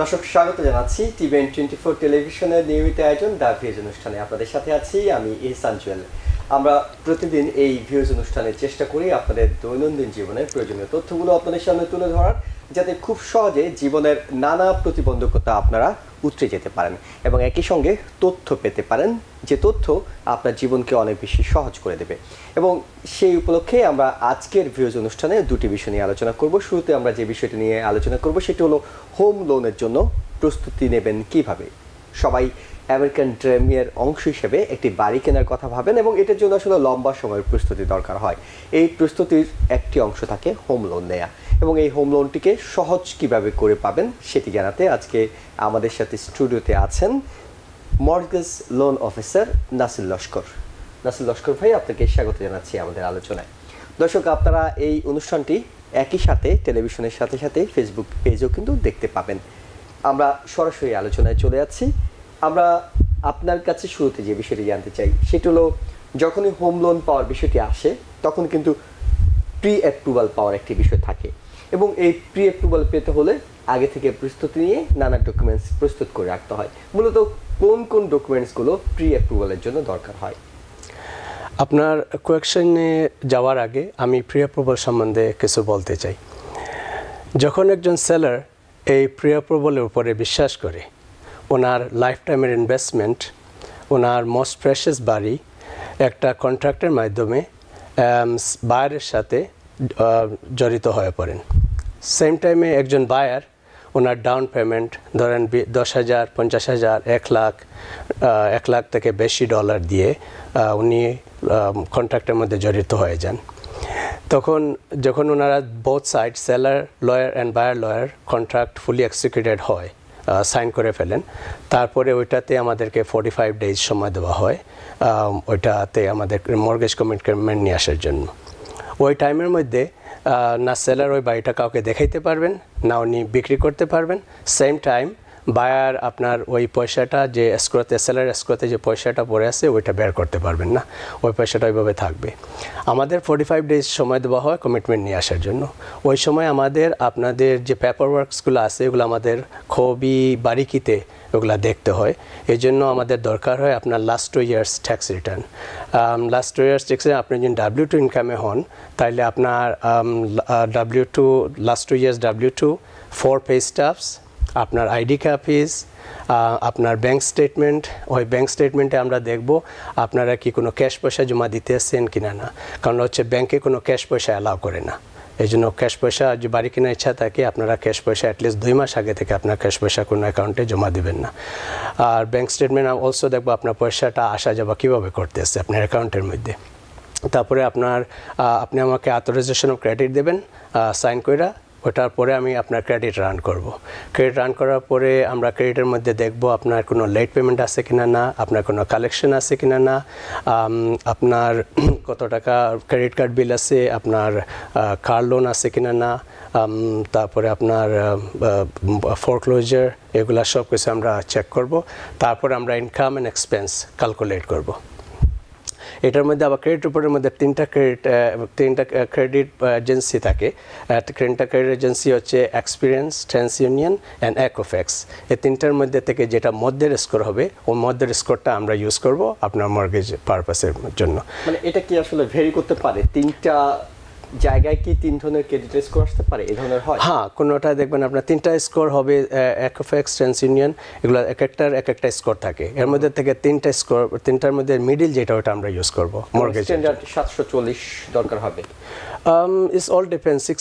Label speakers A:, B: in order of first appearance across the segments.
A: দর্শক স্বাগত জানাচ্ছি টিভেন টোয়েন্টি ফোর টেলিভিশনের নিয়মিত আয়োজন দ্য ভিউজ অনুষ্ঠানে আপনাদের সাথে আছি আমি এ জুয়েল আমরা প্রতিদিন এই ভিউজ অনুষ্ঠানে চেষ্টা করি আপনাদের দৈনন্দিন জীবনের প্রয়োজনীয় তথ্যগুলো আপনাদের সামনে তুলে ধরার যাতে খুব সহজে জীবনের নানা প্রতিবন্ধকতা আপনারা উতরে যেতে পারেন এবং একই সঙ্গে তথ্য পেতে পারেন যে তথ্য আপনার জীবনকে অনেক বেশি সহজ করে দেবে এবং সেই উপলক্ষে আমরা আজকের ভিউজ অনুষ্ঠানে দুটি বিষয় নিয়ে আলোচনা করব শুরুতে আমরা যে বিষয়টি নিয়ে আলোচনা করব সেটি হলো হোম লোনের জন্য প্রস্তুতি নেবেন কিভাবে সবাই আমেরিকান ড্রেমিয়ার অংশ হিসেবে একটি বাড়ি কেনার কথা ভাবেন এবং এটার জন্য আসলে লম্বা সময়ের প্রস্তুতি দরকার হয় এই প্রস্তুতির একটি অংশ থাকে হোম লোন নেয়া এবং এই হোম লোনটিকে সহজ কিভাবে করে পাবেন সেটি জানাতে আজকে আমাদের সাথে স্টুডিওতে আছেন mortgage loan officer Nasir Laskar Nasir Laskar ভাই আপনাকে স্বাগত জানাচ্ছি আমাদের আলোচনায় দর্শক আপনারা এই অনুষ্ঠানটি একই সাথে টেলিভিশনের সাথে সাথে ফেসবুক পেজও কিন্তু দেখতে পাবেন আমরা সরাসরি আলোচনায় চলে যাচ্ছি আমরা আপনার কাছে শুরুতে যে বিষয়টি জানতে চাই সেটি হলো যখনই হোম লোন পাওয়ার বিষয়টি আসে তখন কিন্তু প্রি অ্যাপ্রুভাল পাওয়ার একটি বিষয় থাকে এবং এই প্রি অ্যাপ্রুভাল পেতে হলে আগে থেকে প্রস্তুতি নিয়ে নানা ডকুমেন্টস প্রস্তুত করে রাখতে হয় মূলত কোন কোন ডকুমেন্টসগুলো প্রি অ্যাপ্রুভালের জন্য দরকার হয়
B: আপনার কোয়েকশনে যাওয়ার আগে আমি প্রি অ্যাপ্রুভাল সম্বন্ধে কিছু বলতে চাই যখন একজন সেলার এই প্রি অ্যাপ্রুভালের উপরে বিশ্বাস করে ওনার লাইফ টাইমের ইনভেস্টমেন্ট ওনার মোস্ট প্রেশাস বাড়ি একটা কন্ট্রাক্টের মাধ্যমে বায়ের um, সাথে জড়িত হয়ে পড়েন সেম টাইমে একজন বায়ার ওনার ডাউন পেমেন্ট ধরেন দশ হাজার পঞ্চাশ হাজার এক লাখ এক লাখ থেকে বেশি ডলার দিয়ে উনি কন্ট্রাক্টের মধ্যে জড়িত হয়ে যান তখন যখন ওনারা both side seller lawyer and buyer lawyer contract fully executed হয় সাইন করে ফেলেন তারপরে ওইটাতে আমাদেরকে ফোর্টি ফাইভ ডেজ সময় দেওয়া হয় ওইটাতে আমাদের মর্গেজ কমিটমেন্ট নিয়ে আসার জন্য ওই টাইমের মধ্যে না সেলার ওই বাড়িটা কাউকে দেখাইতে পারবেন না উনি বিক্রি করতে পারবেন সেম টাইম বায়ার আপনার ওই পয়সাটা যে স্ক্রোতে সেলার স্ক্রোতে যে পয়সাটা পড়ে আছে ওইটা বের করতে পারবেন না ওই পয়সাটা ওইভাবে থাকবে আমাদের ফোর্টি ফাইভ ডেজ সময় দেওয়া হয় কমিটমেন্ট নিয়ে আসার জন্য ওই সময় আমাদের আপনাদের যে পেপার ওয়ার্কসগুলো আছে এগুলো আমাদের খুবই বারিকিতে ওগুলা দেখতে হয় এই জন্য আমাদের দরকার হয় আপনার last two years tax return last two years tax আপনি যদি ডাব্লিউ টু ইনকামে হন তাহলে আপনার W two last two years W two for pay stubs আপনার আইডি ক্যাপ ফিস আপনার ব্যাংক স্টেটমেন্ট ওই ব্যাংক স্টেটমেন্টে আমরা দেখব আপনারা কি কোনো ক্যাশ পয়সা জমা দিতে আসছেন কি না কারণ হচ্ছে ব্যাংকে কোনো ক্যাশ পয়সা অ্যালাউ করে না এই জন্য ক্যাশ পয়সা যে বাড়ি কেনার ইচ্ছা থাকে আপনারা ক্যাশ পয়সা অ্যাটলিস্ট দুই মাস আগে থেকে আপনার ক্যাশ পয়সা কোনো অ্যাকাউন্টে জমা দেবেন না আর ব্যাংক স্টেটমেন্ট অলসো দেখবো আপনার পয়সাটা আসা যাওয়া কীভাবে করতে আসছে আপনার অ্যাকাউন্টের মধ্যে তারপরে আপনার আপনি আমাকে অথরাইজেশন অফ ক্রেডিট দেবেন সাইন কইরা ওটার পরে আমি আপনার ক্রেডিট রান করব। ক্রেডিট রান করার পরে আমরা ক্রেডিটের মধ্যে দেখব আপনার কোনো লেট পেমেন্ট আছে কিনা না আপনার কোনো কালেকশন আছে কিনা না আপনার কত টাকা ক্রেডিট কার্ড বিল আছে আপনার কার লোন আছে কিনা না তারপরে আপনার ফোরক্লোজার এগুলা সব কিছু আমরা চেক করব তারপর আমরা ইনকাম অ্যান্ড এক্সপেন্স ক্যালকুলেট করব এটার মধ্যে আবার ক্রেডিট রিপোর্টের মধ্যে তিনটা ক্রেডিট তিনটা ক্রেডিট এজেন্সি থাকে তিনটা ক্রেডিট এজেন্সি হচ্ছে Experian TransUnion and Equifax এই তিনটার মধ্যে থেকে যেটা মধ্যের স্কোর হবে ওই মধ্যের স্কোরটা আমরা ইউজ করব আপনার মর্গেজ পারপাসের জন্য
A: মানে এটা কি আসলে ভেরি করতে পারে তিনটা জায়গায় কি তিন ধরনের ক্রেডিট স্কোর আসতে পারে এই
B: ধরনের হয় হ্যাঁ কোনোটায় দেখবেন আপনার তিনটা স্কোর হবে অ্যাকোফেক্স ট্রান্স ইউনিয়ন এগুলো এক একটার এক একটা স্কোর থাকে এর মধ্যে থেকে তিনটা স্কোর তিনটার মধ্যে মিডিল যেটা ওটা আমরা ইউজ করবো মর্গেজ
A: স্ট্যান্ডার্ড সাতশো চল্লিশ দরকার হবে
B: Um, it's all depends. 680, uh,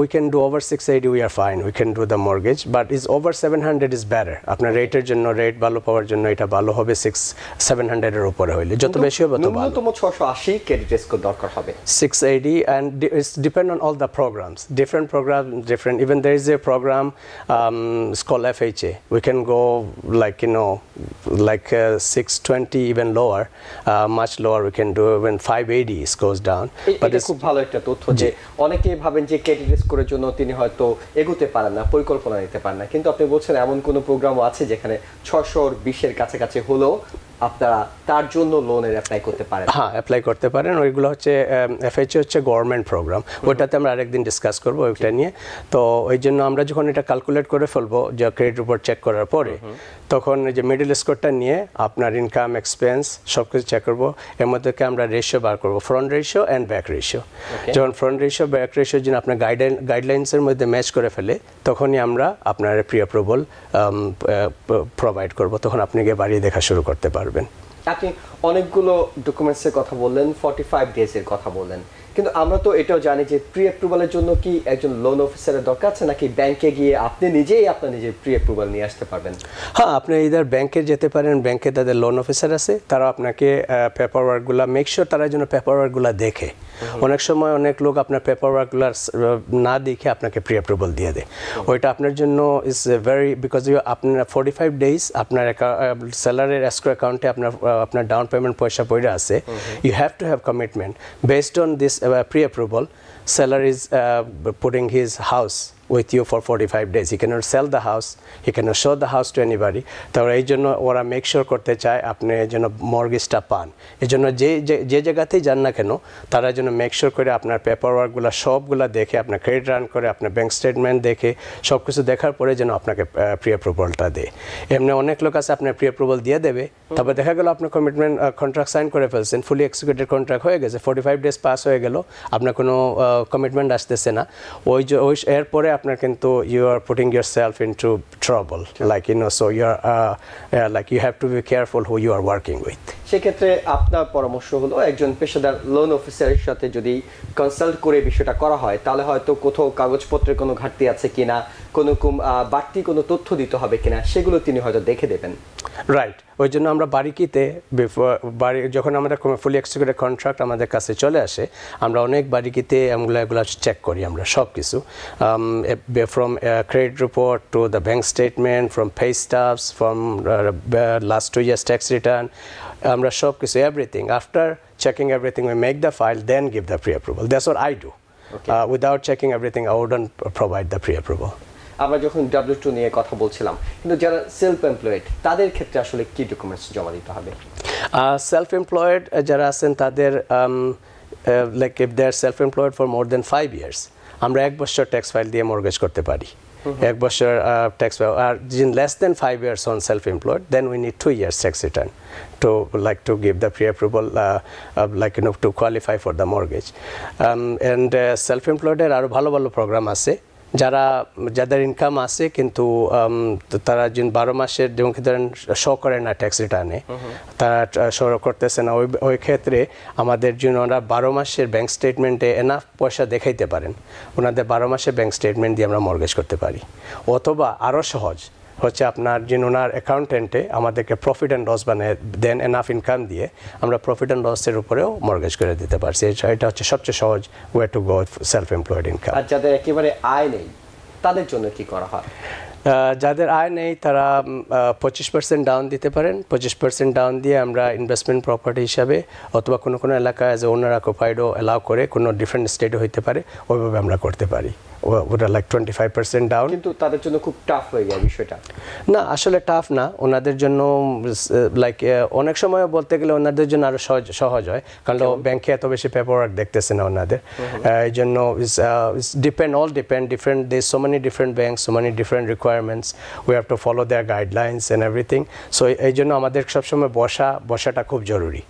B: we can do over 680, we are fine. We can do the mortgage, but is over 700 is better. আপনার রেটের জন্য রেট ভালো পাওয়ার জন্য এটা ভালো হবে 6 700 এর উপরে হইলে যত বেশি হবে তত ভালো ন্যূনতম 680 ক্রেডিট স্কোর দরকার হবে 680 and it's depend on all the programs, different programs, different. Even there is a program, um, it's called FHA. We can go like you know, like uh, 620 even lower, uh, much lower. We can do even 580 goes down. But it's
A: খুব ভালো একটা তথ্য যে অনেকে ভাবেন যে career স্কোরের জন্য তিনি হয়তো এগোতে পারেন না পরিকল্পনা নিতে পারেন না কিন্তু আপনি বলছেন এমন কোনো প্রোগ্রামও আছে যেখানে ছশোর বিশের কাছাকাছি হলেও আপনারা তার জন্য লোনের অ্যাপ্লাই করতে পারেন
B: হ্যাঁ অ্যাপ্লাই করতে পারেন ওইগুলো হচ্ছে এফএইচ হচ্ছে গভর্নমেন্ট প্রোগ্রাম ওইটাতে আমরা আরেকদিন ডিসকাস করব ওইটা নিয়ে তো ওই জন্য আমরা যখন এটা ক্যালকুলেট করে ফেলবো যে ক্রেডিট রিপোর্ট চেক করার পরে তখন যে মিডল স্কোরটা নিয়ে আপনার ইনকাম এক্সপেন্স সব কিছু চেক করবো এর মধ্যে আমরা রেশিও বার করবো front ratio and back ratio যখন ফ্রন্ট রেশিও ব্যাক রেশিও যদি আপনার গাইডলাইন গাইডলাইন্সের মধ্যে ম্যাচ করে ফেলে তখনই আমরা আপনার প্রি অ্যাপ্রুভাল প্রোভাইড করব তখন আপনি গিয়ে বাড়িয়ে দেখা শুরু করতে পারবেন
A: আপনি অনেকগুলো ডকুমেন্টসের কথা বললেন ফর্টি ফাইভ ডেজের কথা বললেন কিন্তু আমরা তো এটাও জানি যে প্রি অ্যাপ্রুভালের জন্য কি একজন লোন অফিসারের দরকার আছে নাকি ব্যাংকে গিয়ে আপনি নিজেই আপনার নিজের প্রি অ্যাপ্রুভাল নিয়ে আসতে পারবেন হ্যাঁ আপনি এদের ব্যাংকে যেতে পারেন ব্যাংকে তাদের লোন অফিসার আছে তারা
B: আপনাকে পেপার ওয়ার্কগুলো শিওর তারা যেন পেপার ওয়ার্কগুলো দেখে অনেক সময় অনেক লোক আপনার পেপার ওয়ার্কগুলার না দেখে আপনাকে প্রি অ্যাপ্রুভাল দিয়ে দেয় ওইটা আপনার জন্য ইস ভেরি বিকজ ইউ আপনার ফোর্টি ফাইভ ডেজ আপনার স্যালারির অ্যাস্ক্রো অ্যাকাউন্টে আপনার আপনার ডাউন পেমেন্ট পয়সা পয়সা আছে you have to have commitment based on this pre approval seller is putting his house with you for 45 days. He cannot sell the house, he cannot show the house to anybody. তারপর এই জন্য ওরা make sure করতে চায় আপনি এই জন্য মর্গেজটা পান এই জন্য যে যে জায়গাতেই যান না কেন তারা যেন মেক শিওর করে আপনার পেপার ওয়ার্কগুলো সবগুলো দেখে আপনার ক্রেডিট রান করে আপনার ব্যাঙ্ক স্টেটমেন্ট দেখে সব কিছু দেখার পরে যেন আপনাকে প্রি অ্যাপ্রুভালটা দেয় এমনি অনেক লোক আছে আপনার প্রি অ্যাপ্রুভাল দিয়ে দেবে তারপর দেখা গেল আপনার কমিটমেন্ট কন্ট্রাক্ট সাইন করে ফেলছেন ফুলি এক্সিকিউটেড কন্ট্রাক্ট হয়ে গেছে ফোর্টি ফাইভ ডেজ পাস হয়ে গেল আপনার কোনো কমিটমেন্ট আসতেছে না ওই এরপরে আপনার কিন্তু you are putting yourself self into trouble like know so you are uh, uh, like you have to be careful who you are
A: সেক্ষেত্রে আপনার পরামর্শ হলো একজন পেশাদার লোন অফিসারের সাথে যদি কনসাল্ট করে বিষয়টা করা হয় তাহলে হয়তো কোথাও কাগজপত্রের কোনো ঘাটতি আছে কিনা কোনো বাড়তি কোনো তথ্য দিতে হবে কিনা সেগুলো তিনি হয়তো দেখে দেবেন
B: রাইট ওই জন্য আমরা বাড়িকিতে বাড়ি যখন আমরা ফুলি এক্সিকিউটিভ কন্ট্রাক্ট আমাদের কাছে চলে আসে আমরা অনেক বাড়িকিতে এগুলো এগুলো চেক করি আমরা সব কিছু from credit report to the bank statement from pay stubs from last two years tax return আমরা সব কিছু everything after checking everything we make the file then give the pre approval that's our I do without checking everything I wouldn't provide the pre approval
A: আমরা যখন W two নিয়ে কথা বলছিলাম কিন্তু যারা সেলফ এমপ্লয়েড তাদের ক্ষেত্রে আসলে কি ডকুমেন্টস জমা দিতে হবে
B: সেলফ এমপ্লয়েড যারা আছেন তাদের like if they are self employed for more than five years আমরা এক বছর ট্যাক্স ফাইল দিয়ে মর্গেজ করতে পারি এক বছর ট্যাক্স ফাইল আর in less than five years on self employed then we need two years tax return to like to give the pre approval like you to qualify for the mortgage and self এমপ্লয়েডের আরও ভালো ভালো programme আছে যারা যাদের income আছে কিন্তু তারা যে বারো মাসের যেমন ধরেন শো করে না ট্যাক্স রিটার্নে তারা শো করতেছে না ওই ওই ক্ষেত্রে আমাদের জন্য ওনারা বারো মাসের ব্যাংক স্টেটমেন্টে এনাফ পয়সা দেখাইতে পারেন ওনাদের বারো মাসের ব্যাংক স্টেটমেন্ট দিয়ে আমরা মর্গেজ করতে পারি অথবা আরও সহজ হচ্ছে আপনার যিনি ওনার অ্যাকাউন্টেন্টে আমাদেরকে প্রফিট অ্যান্ড লস বানিয়ে দেন এনাফ ইনকাম দিয়ে আমরা প্রফিট অ্যান্ড লসের উপরেও মর্গেজ করে দিতে পারছি এটা হচ্ছে সবচেয়ে সহজ way to go
A: self employed income আর যাদের একেবারে আয় নেই তাদের জন্য কি করা হয় যাদের
B: আয় নেই তারা পঁচিশ পার্সেন্ট ডাউন দিতে পারেন পঁচিশ পার্সেন্ট ডাউন দিয়ে আমরা ইনভেস্টমেন্ট প্রপার্টি হিসাবে অথবা কোনো কোনো এলাকায় অ্যাজ ওনার অকুপাইডও অ্যালাউ করে কোনো ডিফারেন্ট স্টেটও হইতে পারে ওইভাবে আমরা করতে পারি ওরা like twenty five percent down কিন্তু তাদের জন্য খুব টাফ হয়ে যায় বিষয়টা না আসলে টাফ না ওনাদের জন্য লাইক অনেক সময় বলতে গেলে ওনাদের জন্য আরও সহজ সহজ হয় কারণ ব্যাংকে এত বেশি পেপার ওয়ার্ক দেখতেছে না ওনাদের এই জন্য is depend all depend different they so many different bank so many different requirements we have to follow their guidelines and everything so এই জন্য আমাদের সবসময় বসা বসাটা খুব জরুরি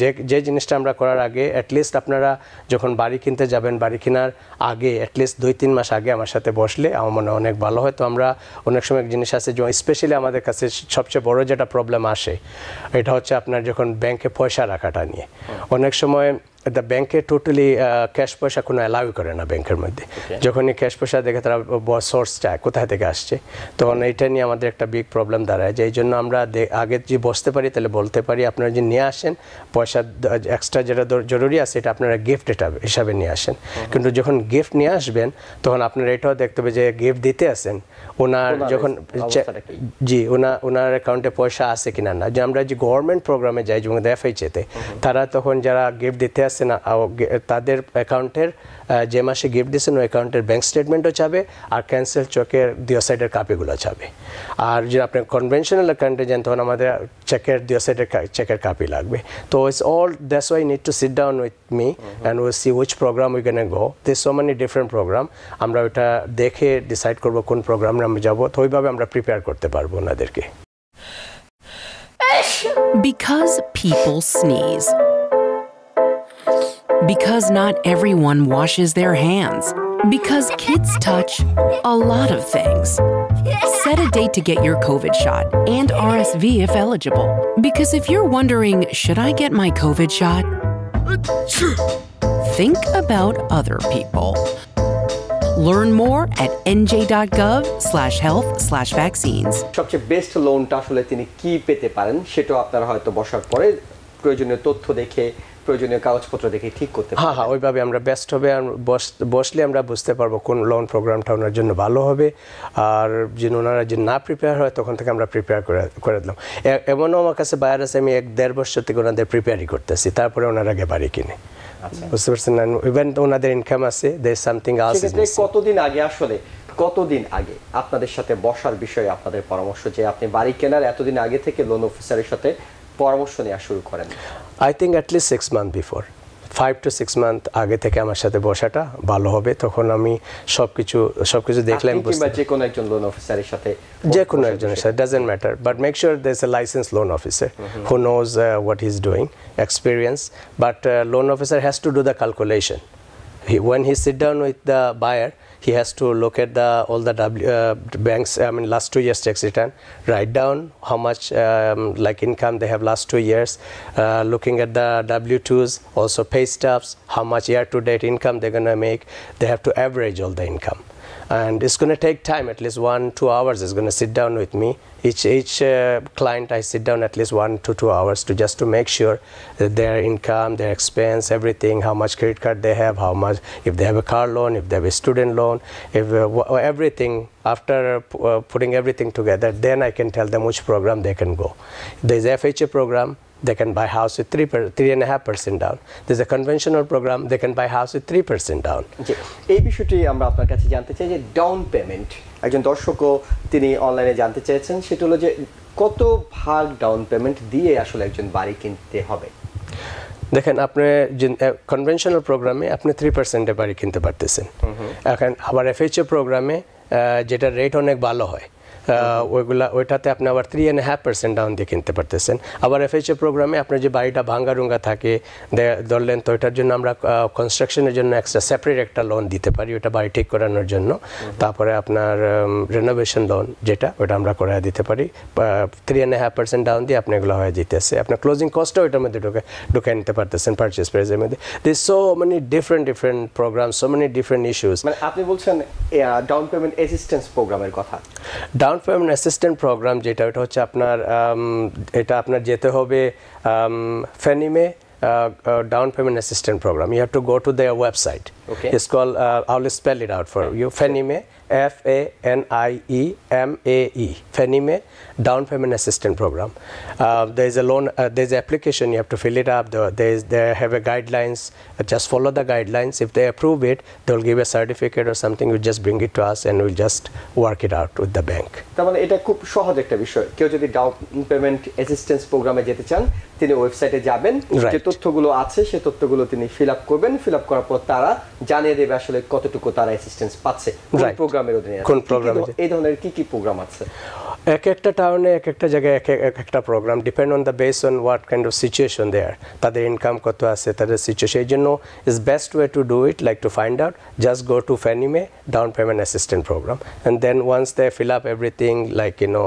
B: যে যে জিনিসটা আমরা করার আগে অ্যাটলিস্ট আপনারা যখন বাড়ি কিনতে যাবেন বাড়ি কেনার আগে অ্যাটলিস্ট দুই তিন মাস আগে আমার সাথে বসলে আমার মনে অনেক ভালো হয় তো আমরা অনেক সময় জিনিস আছে যে স্পেশালি আমাদের কাছে সবচেয়ে বড় যেটা প্রবলেম আসে এটা হচ্ছে আপনার যখন ব্যাংকে পয়সা রাখাটা নিয়ে অনেক সময় দ্য ব্যাংকে টোটালি ক্যাশ পয়সা কোনো অ্যালাউ করে না ব্যাংকের মধ্যে যখনই ক্যাশ পয়সা দেখে তারা সোর্স চায় কোথায় থেকে আসছে তখন এটা নিয়ে আমাদের একটা বিগ প্রবলেম দাঁড়ায় যে এই জন্য আমরা আগে যদি বসতে পারি তাহলে বলতে পারি আপনারা যদি নিয়ে আসেন পয়সা এক্সট্রা যেটা জরুরি আছে এটা আপনারা গিফট এটা হিসাবে নিয়ে আসেন কিন্তু যখন গিফট নিয়ে আসবেন তখন আপনারা এটাও দেখতে হবে যে গিফট দিতে আসেন ওনার যখন জি ওনার ওনার অ্যাকাউন্টে পয়সা আছে কিনা না যে আমরা যে গভর্নমেন্ট প্রোগ্রামে যাই যেমন চেতে তারা তখন যারা গিফট দিতে আসে লাগছে না তাদের অ্যাকাউন্টের যে মাসে গিফট দিয়েছেন ওই অ্যাকাউন্টের ব্যাঙ্ক স্টেটমেন্টও চাবে আর ক্যান্সেল চেকের দিও সাইডের কাপিগুলো চাবে আর যদি আপনি কনভেনশনাল অ্যাকাউন্টে যান তখন আমাদের চেকের দিও সাইডের চেকের কাপি লাগবে তো it's all that's why need to sit down with me and will see which program we can go they so many different program আমরা ওটা দেখে ডিসাইড করবো কোন প্রোগ্রামে আমরা যাবো তো ওইভাবে আমরা প্রিপেয়ার করতে পারবো ওনাদেরকে
C: Because people sneeze. Because not everyone washes their hands. Because kids touch a lot of things. Set a date to get your COVID shot and RSV if eligible. Because if you're wondering, should I get my COVID shot? Think about other people. Learn more at nj.gov slash health slash vaccines.
A: সবচেয়ে best লোনটা আসলে তিনি কি পেতে পারেন সেটাও আপনারা হয়তো বসার পরে প্রয়োজনীয় তথ্য দেখে প্রয়োজনীয় কাগজপত্র দেখে ঠিক করতে হ্যাঁ হ্যাঁ ওইভাবে আমরা ব্যস্ত হবে
B: বসলে আমরা বুঝতে পারবো কোন লোন প্রোগ্রামটা ওনার জন্য ভালো হবে আর যেন ওনারা যে না প্রিপেয়ার হয় তখন থেকে আমরা প্রিপেয়ার করে দিলাম এমনও আমার কাছে বায়ার আছে আমি এক দেড় বছর থেকে ওনাদের প্রিপেয়ারই করতেছি তারপরে ওনার আগে বাড়ি কিনে আচ্ছা। বুঝতে পারছেন ইভেন ওনাদের ইনকাম
A: আছে সামথিং আছে কতদিন আগে আসলে কতদিন আগে আপনাদের সাথে বসার বিষয়ে আপনাদের পরামর্শ যে আপনি বাড়ি কেনার এতদিন আগে থেকে লোন অফিসারের সাথে পরামর্শ নেওয়া শুরু করেন
B: I think least six month before five to six month আগে থেকে আমার সাথে বসাটা ভালো হবে তখন আমি সব কিছু সব কিছু দেখলাম যে
A: কোনো একজন লোন অফিসারের সাথে
B: যে কোনো একজনের সাথে doesn't matter but make sure there is a license loan officer who knows what is doing experience but loan officer has to do the calculation when he sit down with the buyer he has to look at the all the w, uh, banks i mean last two years tax return write down how much um, like income they have last two years uh, looking at the w2s also pay stubs how much year to date income they're going to make they have to average all the income and it's going to take time at least one two hours is going to sit down with me each each uh, client i sit down at least one to two hours to just to make sure that their income their expense everything how much credit card they have how much if they have a car loan if they have a student loan if uh, everything after uh, uh, putting everything together then i can tell them which program they can go there's fha program they can buy house with three per, three and a half percent down. There's a conventional program they can buy house with three percent down.
A: এই বিষয়টি আমরা আপনার কাছে জানতে চাই যে down payment একজন দর্শকও তিনি অনলাইনে জানতে চেয়েছেন সেটা হলো যে কত ভাগ ডাউন পেমেন্ট দিয়ে আসলে একজন বাড়ি কিনতে হবে
B: দেখেন আপনি কনভেনশনাল প্রোগ্রামে আপনি থ্রি পার্সেন্টে বাড়ি কিনতে পারতেছেন এখন আবার এফএইচএ প্রোগ্রামে যেটা রেট অনেক ভালো হয় ওইগুলা ওইটাতে আপনি আবার three and half percent down দিয়ে কিনতে পারতেছেন আবার এফএইচএ প্রোগ্রামে আপনার যে বাড়িটা ভাঙ্গারুঙ্গা থাকে ধরলেন তো ওইটার জন্য আমরা কনস্ট্রাকশনের জন্য এক্সট্রা সেপারেট একটা লোন দিতে পারি ওটা বাড়ি ঠিক করানোর জন্য তারপরে আপনার রেনোভেশন লোন যেটা ওটা আমরা করে দিতে পারি three and half percent down দিয়ে আপনি এগুলো হয়ে যেতেছে আপনার ক্লোজিং কস্টও ওইটার মধ্যে ঢুকে ঢুকে নিতে পারতেছেন পারচেস প্রাইসের মধ্যে the so many different different program so many different issues মানে আপনি বলছেন ডাউন পেমেন্ট অ্যাসিস্ট্যান্স প্রোগ্রামের কথা down ground permanent assistant program যেটা ওটা হচ্ছে আপনার এটা আপনার যেতে হবে Fannie Mae down payment assistant program you have to go to their website Okay. It's called, uh, I'll spell it out for you. Fenime, F A N I E M A E. Fenime, Down Payment Assistance Program. Uh, there's a loan, uh, there's an application, you have to fill it up. There's, they have a guidelines, just follow the guidelines. If they approve it, they'll give a certificate or something, you just bring it to us and we'll just work it out with the bank.
A: তিনি ওয়েবসাইটে যাবেন যে তথ্যগুলো আছে সে তথ্যগুলো তিনি fill up করবেন ফিল আপ করার পর তারা জানিয়ে দেবে আসলে কতটুকু তারা অ্যাসিস্ট্যান্স পাচ্ছে কোন প্রোগ্রামের অধীনে কোন প্রোগ্রামে এই ধরনের কি কি প্রোগ্রাম আছে
B: এক একটা টাউনে এক একটা জায়গায় এক এক একটা program depend on the base on what kind of situation there তাদের ইনকাম কত আছে তাদের সিচুয়েশন এই জন্য is best way to do it like to find out just go to Fannie Mae down payment assistant program and then once they fill up everything like you know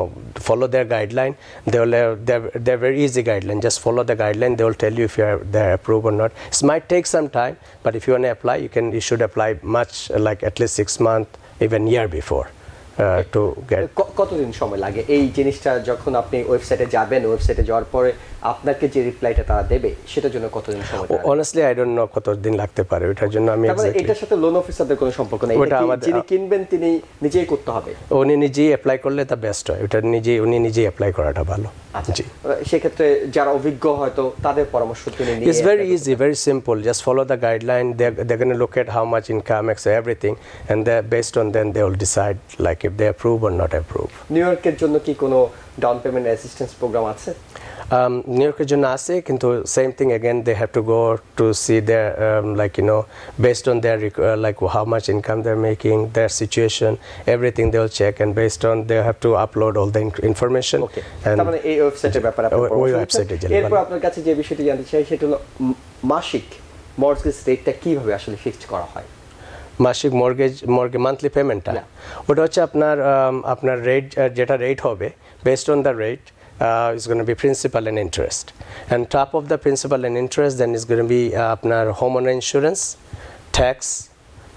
B: follow their guideline they will they very easy guideline just follow the guideline they will tell you if you R they approve or not it's might take some time but if you want apply you can you should apply much like at least six months, even year before. To get
A: কতদিন সময় লাগে এই জিনিসটা যখন আপনি ওয়েবসাইটে যাবেন ওয়েবসাইটে যাওয়ার পরে আপনাকে যে রিপ্লাইটা তারা দেবে সেটার জন্য কতদিন সময়
B: অনেস্টলি আই ডোন্ট নো কতদিন লাগতে পারে ওটার জন্য আমি এটার সাথে লোন অফিসারদের কোনো সম্পর্ক নেই ওটা যিনি
A: কিনবেন তিনি নিজেই করতে হবে
B: উনি নিজেই অ্যাপ্লাই করলে তা বেস্ট হয় ওটা নিজেই উনি নিজেই অ্যাপ্লাই করাটা ভালো আচ্ছা।
A: জি সেক্ষেত্রে যারা অভিজ্ঞ হয়তো তাদের পরামর্শ তিনি নিয়ে it's very
B: easy very simple just follow the guideline they they gonna look at how much income ex everything and they based on then they will decide like if they approve or not approve
A: নিউ ইয়র্কের জন্য কি কোনো down payment assistance program আছে নিউ um, ইয়র্কের জন্য আছে কিন্তু
B: same thing again they have to go to see their like you know based on there like how much income they are making their situation everything they will check and based on they have to upload all the information মানে
A: এই ওয়েবসাইটের ব্যাপারে ওই ওয়েবসাইটে এরপর আপনার কাছে যে বিষয়টি জানতে চাই সেটা হলো মাসিক মর্গেজ রেটটা কিভাবে আসলে ফিক্সড করা হয়
B: মাসিক মর্গেজ মর্গে মান্থলি পেমেন্টটা ওটা হচ্ছে আপনার আপনার রেট যেটা রেট হবে based on the rate is gonna be principal and interest and top of the principal and interest then is gonna be আপনার home owner insurance tax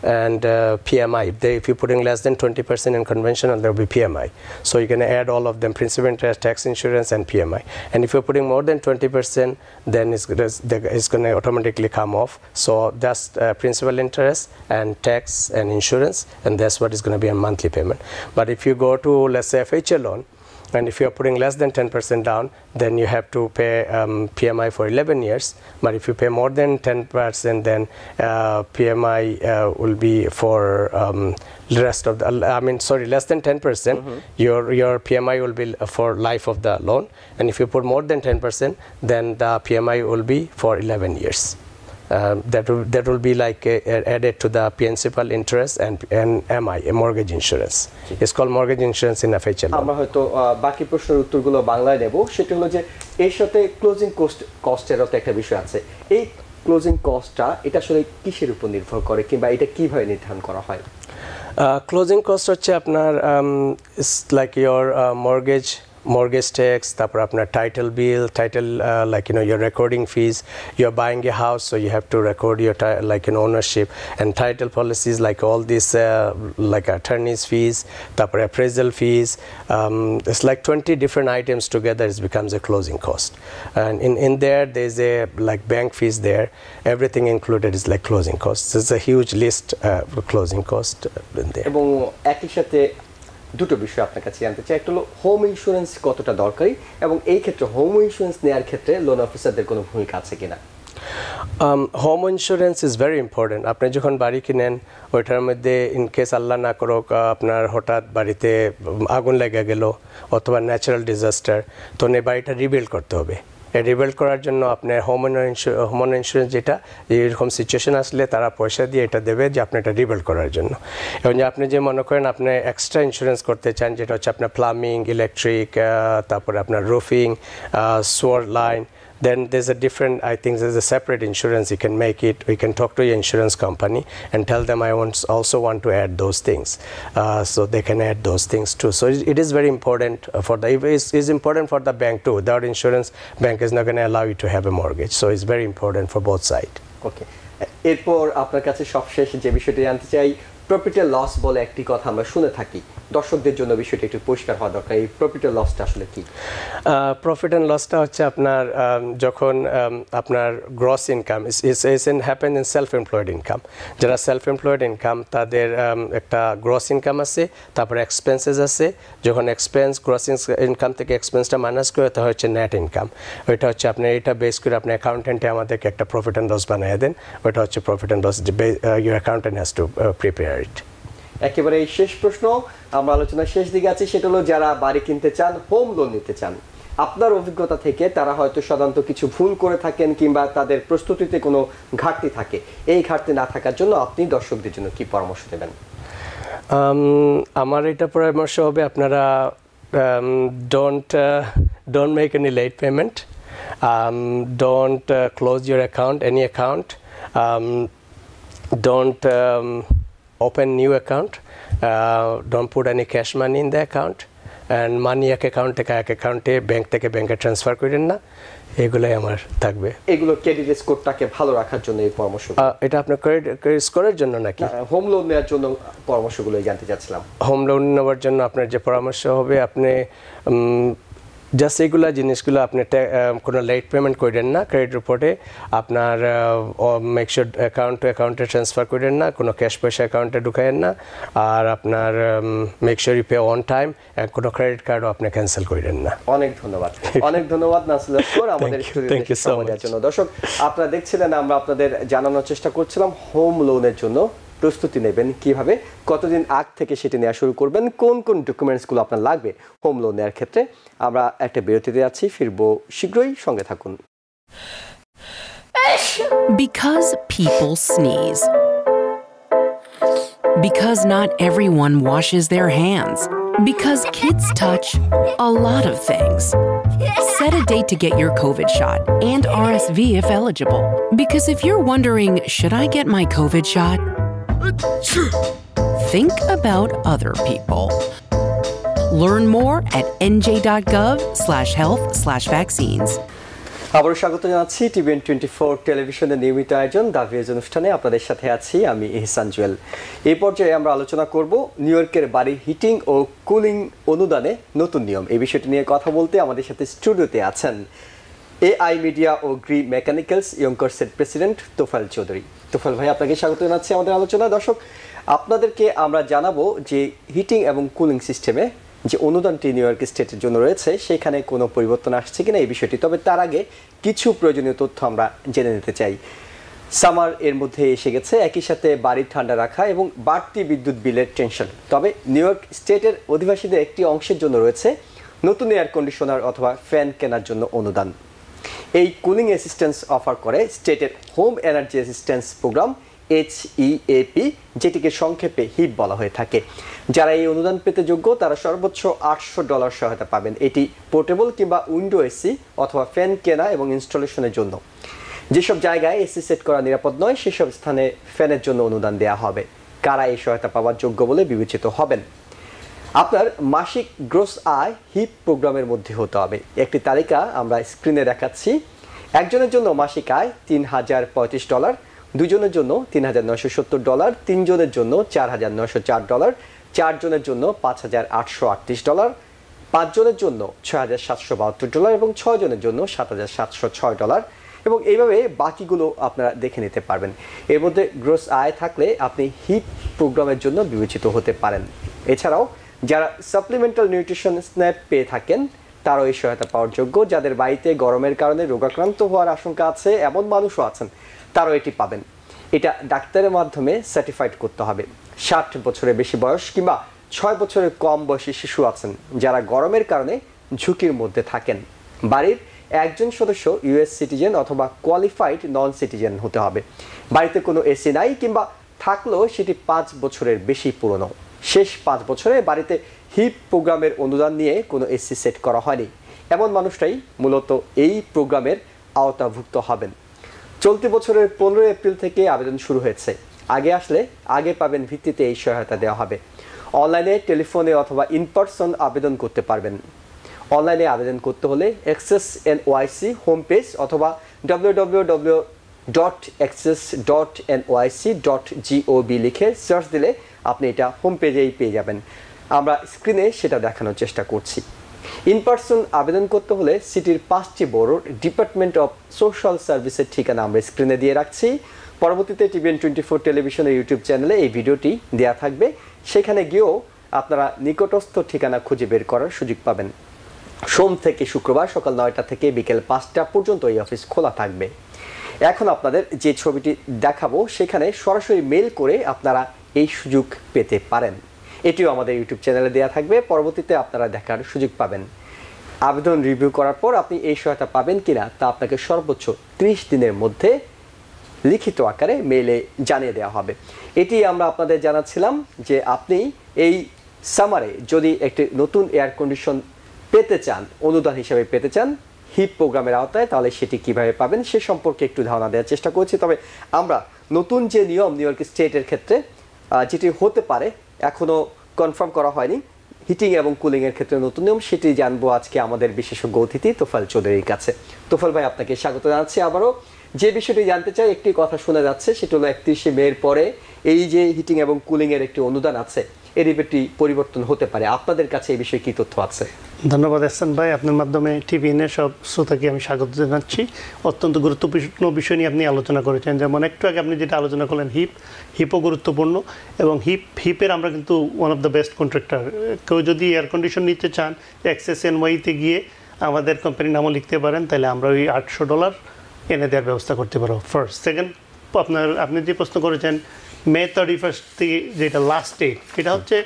B: and uh, PMI. If, they, if, you're putting less than 20% in conventional, there will be PMI. So you can add all of them, principal interest, tax insurance, and PMI. And if you're putting more than 20%, then it's, it's going to automatically come off. So that's uh, principal interest and tax and insurance, and that's what is going to be a monthly payment. But if you go to, let's say, FHA loan, and if you are putting less than 10% down, then you have to pay um, PMI for 11 years. But if you pay more than 10%, then uh, PMI uh, will be for um, the rest of the, I mean, sorry, less than 10%, mm -hmm. your, your PMI will be uh, for life of the loan. And if you put more than 10%, then the PMI will be for 11 years. um, that, will, that will be like a, uh, a added to the principal interest and, and MI, a mortgage insurance. It's called mortgage insurance in FHL.
A: আমরা হয়তো বাকি প্রশ্নের উত্তরগুলো বাংলায় নেব সেটা হলো যে এর সাথে ক্লোজিং কস্ট কস্টেরও তো একটা বিষয় আছে এই ক্লোজিং কস্টটা এটা আসলে কিসের উপর নির্ভর করে কিংবা এটা কিভাবে নির্ধারণ করা হয়
B: ক্লোজিং কস্ট হচ্ছে আপনার like your mortgage mortgage tax, title bill, title uh, like you know your recording fees. You are buying a house, so you have to record your t- like an ownership and title policies. Like all these uh, like attorneys fees, appraisal fees. Um, it's like 20 different items together. It becomes a closing cost, and in, in there there's a like bank fees there. Everything included is like closing costs. It's a huge list uh, closing cost uh, in
A: there. দুটো বিষয় আপনার কাছে জানতে চাই একটা হলো home insurance কতটা দরকারি এবং এই ক্ষেত্রে হোম ইন্স্যুরেন্স নেওয়ার ক্ষেত্রে লোন অফিসারদের কোনো ভূমিকা আছে কিনা
B: home insurance is very important আপনি যখন বাড়ি কিনেন ওইটার মধ্যে ইনকেস আল্লাহ না করুক আপনার হঠাৎ বাড়িতে আগুন লেগে গেল অথবা ন্যাচারাল ডিজাস্টার তো বাড়িটা রিবিল্ড করতে হবে রিবেল্ট করার জন্য আপনার হোম হোম ইন্স্যুরেন্স যেটা এইরকম সিচুয়েশন আসলে তারা পয়সা দিয়ে এটা দেবে যে আপনি এটা রিবেল্ট করার জন্য এবং যে আপনি যে মনে করেন আপনি এক্সট্রা ইন্স্যুরেন্স করতে চান যেটা হচ্ছে আপনার প্লামিং ইলেকট্রিক তারপরে আপনার roofing sewer line then there's a different, I think there's a separate insurance. You can make it, you can talk to your insurance company and tell them I want, also want to add those things. Uh, so they can add those things too. So it, it is very important for the, it is, important for the bank too. Without insurance, bank is not going to allow you to have a mortgage. So it's very important for both sides.
A: Okay. এরপর আপনার কাছে সবশেষ যে বিষয়টি জানতে চাই প্রপিটাল loss বলে একটি কথা আমরা শুনে থাকি দর্শকদের জন্য বিষয়টি একটু পরিষ্কার হওয়া দরকার এই প্রফিট অ্যান্ড লসটা আসলে কি প্রফিট অ্যান্ড লসটা হচ্ছে আপনার যখন
B: আপনার gross income is an happen in self employed income যারা সেলফ এমপ্লয়েড ইনকাম তাদের একটা গ্রস ইনকাম আছে তারপরে এক্সপেন্সেস আছে যখন এক্সপেন্স গ্রস ইনকাম থেকে এক্সপেন্সটা মাইনাস করে তা হচ্ছে নেট ইনকাম ওইটা হচ্ছে আপনি এটা বেস করে আপনি অ্যাকাউন্টেন্টে আমাদেরকে একটা প্রফিট অ্যান্ড লস বানিয়ে দেন ওইটা হচ্ছে profit and loss your accountant has to prepare rate
A: একেবারে এই শেষ প্রশ্ন আমরা আলোচনার শেষ দিকে আছি সেটা হলো যারা বাড়ি কিনতে চান হোম লোন নিতে চান আপনার অভিজ্ঞতা থেকে তারা হয়তো সাধারণত কিছু ভুল করে থাকেন কিংবা তাদের প্রস্তুতিতে কোনো ঘাটতি থাকে এই ঘাটতি না থাকার জন্য আপনি দর্শকদের জন্য কি পরামর্শ দেবেন
B: আমার এটা পরামর্শ হবে আপনারা don't don't make any late payment don't close your account any account don't open new account, uh, don't put any cash money in the account, and money এক অ্যাকাউন্ট থেকে এক অ্যাকাউন্টে ব্যাংক থেকে ব্যাংকে ট্রান্সফার করেন না এগুলোই আমার থাকবে
A: এগুলো ক্রেডিট স্কোরটাকে ভালো রাখার জন্য এই পরামর্শ
B: এটা আপনার ক্রেডিট স্কোরের জন্য নাকি
A: হোম লোন নেওয়ার জন্য পরামর্শগুলোই জানতে চাচ্ছিলাম
B: হোম লোন নেওয়ার জন্য আপনার যে পরামর্শ হবে আপনি জাস্ট এইগুলো জিনিসগুলো আপনি কোনো লেট পেমেন্ট দেন না ক্রেডিট রিপোর্টে আপনার মেকশোর অ্যাকাউন্ট টু অ্যাকাউন্টে ট্রান্সফার দেন না কোনো ক্যাশ পয়সা অ্যাকাউন্টে ঢুকাইন না আর আপনার make sure you pay on time কোনো ক্রেডিট
A: কার্ডও আপনি ক্যান্সেল দেন না অনেক ধন্যবাদ অনেক ধন্যবাদ নাসিল আমাদের জন্য দর্শক আপনারা দেখছিলেন আমরা আপনাদের জানানোর চেষ্টা করছিলাম হোম লোনের জন্য প্রস্তুতি নেবেন কিভাবে কতদিন আগ থেকে সেটি নেওয়া শুরু করবেন কোন কোন ডকুমেন্টসগুলো আপনার লাগবে হোম লোন নেওয়ার ক্ষেত্রে আমরা একটা বিরতিতে আছি ফিরবো শীঘ্রই সঙ্গে থাকুন
C: Because people sneeze. Because not everyone washes their hands. Because kids touch a lot of things. Set a date to get your COVID shot and RSV if eligible. Because if you're wondering, should I get my COVID shot? Think about other people. Learn more at nj.gov slash health slash vaccines.
A: আবারও স্বাগত জানাচ্ছি TVN twenty four টেলিভিশনের নিয়মিত আয়োজন দা ভিএজ অনুষ্ঠানে আপনাদের সাথে আছি আমি ইহসান জুয়েল এই পর্যায়ে আমরা আলোচনা করব নিউ ইয়র্কের বাড়ি হিটিং ও কুলিং অনুদানে নতুন নিয়ম এই বিষয়টি নিয়ে কথা বলতে আমাদের সাথে স্টুডিওতে আছেন এআই মিডিয়া ও গ্রি মেকানিক্যালস ইয়ঙ্কর্সের প্রেসিডেন্ট তোফাল চৌধুরী তোফাল ভাই আপনাকে স্বাগত জানাচ্ছি আমাদের আলোচনা দর্শক আপনাদেরকে আমরা জানাবো যে হিটিং এবং কুলিং সিস্টেমে যে অনুদানটি নিউ ইয়র্ক স্টেটের জন্য রয়েছে সেখানে কোনো পরিবর্তন আসছে কিনা এই বিষয়টি তবে তার আগে কিছু প্রয়োজনীয় তথ্য আমরা জেনে নিতে চাই সামার এর মধ্যে এসে গেছে একই সাথে বাড়ির ঠান্ডা রাখা এবং বাড়তি বিদ্যুৎ বিলের টেনশন তবে নিউ ইয়র্ক স্টেটের অধিবাসীদের একটি অংশের জন্য রয়েছে নতুন এয়ার কন্ডিশনার অথবা ফ্যান কেনার জন্য অনুদান এই কুলিং অ্যাসিস্ট্যান্স অফার করে স্টেটের home energy assistance program HEAP যেটিকে সংক্ষেপে হিপ বলা হয়ে থাকে যারা এই অনুদান পেতে যোগ্য তারা সর্বোচ্চ আটশো ডলার সহায়তা পাবেন এটি পোর্টেবল কিংবা উইন্ডো এসি অথবা ফ্যান কেনা এবং ইনস্টলেশনের জন্য যেসব জায়গায় এসি সেট করা নিরাপদ নয় সেসব স্থানে ফ্যানের জন্য অনুদান দেওয়া হবে কারা এই সহায়তা পাওয়ার যোগ্য বলে বিবেচিত হবেন আপনার মাসিক গ্রোস আয় হিপ প্রোগ্রামের মধ্যে হতে হবে একটি তালিকা আমরা স্ক্রিনে দেখাচ্ছি একজনের জন্য মাসিক আয় তিন হাজার পঁয়ত্রিশ ডলার দুজনের জন্য তিন হাজার নয়শো সত্তর ডলার তিনজনের জন্য চার হাজার নয়শো চার ডলার চারজনের জন্য পাঁচ হাজার আটশো আটত্রিশ ডলার পাঁচজনের জন্য ছয় হাজার সাতশো বাহাত্তর ডলার এবং ছয়জনের জন্য সাত হাজার সাতশো ছয় ডলার এবং এইভাবে বাকিগুলো আপনারা দেখে নিতে পারবেন এর মধ্যে গ্রোস আয় থাকলে আপনি হিপ প্রোগ্রামের জন্য বিবেচিত হতে পারেন এছাড়াও যারা সাপ্লিমেন্টাল নিউট্রিশন স্ন্যাপ পেয়ে থাকেন তারও এই সহায়তা পাওয়ার যোগ্য যাদের বাড়িতে গরমের কারণে রোগাক্রান্ত হওয়ার আশঙ্কা আছে এমন মানুষও আছেন তারাও এটি পাবেন এটা ডাক্তারের মাধ্যমে সার্টিফাইড করতে হবে ষাট বছরের বেশি বয়স কিংবা ছয় বছরের কম বয়সী শিশু আছেন যারা গরমের কারণে ঝুঁকির মধ্যে থাকেন বাড়ির একজন সদস্য ইউএস সিটিজেন অথবা কোয়ালিফাইড নন সিটিজেন হতে হবে বাড়িতে কোনো এসি নাই কিংবা থাকলেও সেটি পাঁচ বছরের বেশি পুরনো শেষ পাঁচ বছরে বাড়িতে হিপ প্রোগ্রামের অনুদান নিয়ে কোনো এসি সেট করা হয়নি এমন মানুষটাই মূলত এই প্রোগ্রামের আওতাভুক্ত হবেন চলতি বছরের পনেরোই এপ্রিল থেকে আবেদন শুরু হয়েছে আগে আসলে আগে পাবেন ভিত্তিতে এই সহায়তা দেওয়া হবে অনলাইনে টেলিফোনে অথবা ইন আবেদন করতে পারবেন অনলাইনে আবেদন করতে হলে এক্সেস এন ওয়াইসি হোম পেজ অথবা W dot access dot NYC dot GOV জিওবি লিখে সার্চ দিলে আপনি এটা হোম পেজেই পেয়ে যাবেন আমরা স্ক্রিনে সেটা দেখানোর চেষ্টা করছি ইন পার্সন আবেদন করতে হলে সিটির পাঁচটি বড় ডিপার্টমেন্ট অফ সোশ্যাল সার্ভিসের ঠিকানা আমরা স্ক্রিনে দিয়ে রাখছি পরবর্তীতে টিভিএন টোয়েন্টি ফোর টেলিভিশনের ইউটিউব চ্যানেলে এই ভিডিওটি দেওয়া থাকবে সেখানে গিয়েও আপনারা নিকটস্থ ঠিকানা খুঁজে বের করার সুযোগ পাবেন সোম থেকে শুক্রবার সকাল নয়টা থেকে বিকেল পাঁচটা পর্যন্ত এই অফিস খোলা থাকবে এখন আপনাদের যে ছবিটি দেখাবো সেখানে সরাসরি মেল করে আপনারা এই সুযোগ পেতে পারেন এটিও আমাদের ইউটিউব চ্যানেলে দেওয়া থাকবে পরবর্তীতে আপনারা দেখার সুযোগ পাবেন আবেদন রিভিউ করার পর আপনি এই সহায়তা পাবেন কিনা তা আপনাকে সর্বোচ্চ ত্রিশ দিনের মধ্যে লিখিত আকারে মেলে জানিয়ে দেওয়া হবে এটি আমরা আপনাদের জানাচ্ছিলাম যে আপনি এই সামারে যদি একটি নতুন এয়ার কন্ডিশন পেতে চান অনুদান হিসাবে পেতে চান হিপ প্রোগ্রামের আওতায় তাহলে সেটি কিভাবে পাবেন সে সম্পর্কে একটু ধারণা দেওয়ার চেষ্টা করছি তবে আমরা নতুন যে নিয়ম নিউ ইয়র্ক স্টেটের ক্ষেত্রে যেটি হতে পারে এখনও কনফার্ম করা হয়নি হিটিং এবং কুলিংয়ের ক্ষেত্রে নতুন নিয়ম সেটি জানবো আজকে আমাদের বিশেষজ্ঞ অতিথি তোফাল চৌধুরীর কাছে তোফাল ভাই আপনাকে স্বাগত জানাচ্ছি আবারও যে বিষয়টি জানতে চাই একটি কথা শোনা যাচ্ছে সেটি হলো একত্রিশে মের পরে এই যে হিটিং এবং কুলিংয়ের একটি অনুদান আছে এর পরিবর্তন হতে পারে আপনাদের কাছে এই বিষয়ে কি তথ্য আছে
D: ধন্যবাদ এহসান ভাই আপনার মাধ্যমে টিভিএনের সব শ্রোতাকে আমি স্বাগত জানাচ্ছি অত্যন্ত গুরুত্বপূর্ণ বিষয় নিয়ে আপনি আলোচনা করেছেন যেমন একটু আগে আপনি যেটা আলোচনা করলেন হিপ হিপও গুরুত্বপূর্ণ এবং হিপ হিপের আমরা কিন্তু one of the best contractor কেউ যদি এয়ার কন্ডিশন নিতে চান এন ওয়াইতে গিয়ে আমাদের কোম্পানির নামও লিখতে পারেন তাহলে আমরা ওই আটশো ডলার এনে দেওয়ার ব্যবস্থা করতে পারবো ফার্স্ট সেকেন্ড আপনার আপনি যে প্রশ্ন করেছেন মে থার্টি ফার্স্ট থেকে যেটা লাস্ট ডেট এটা হচ্ছে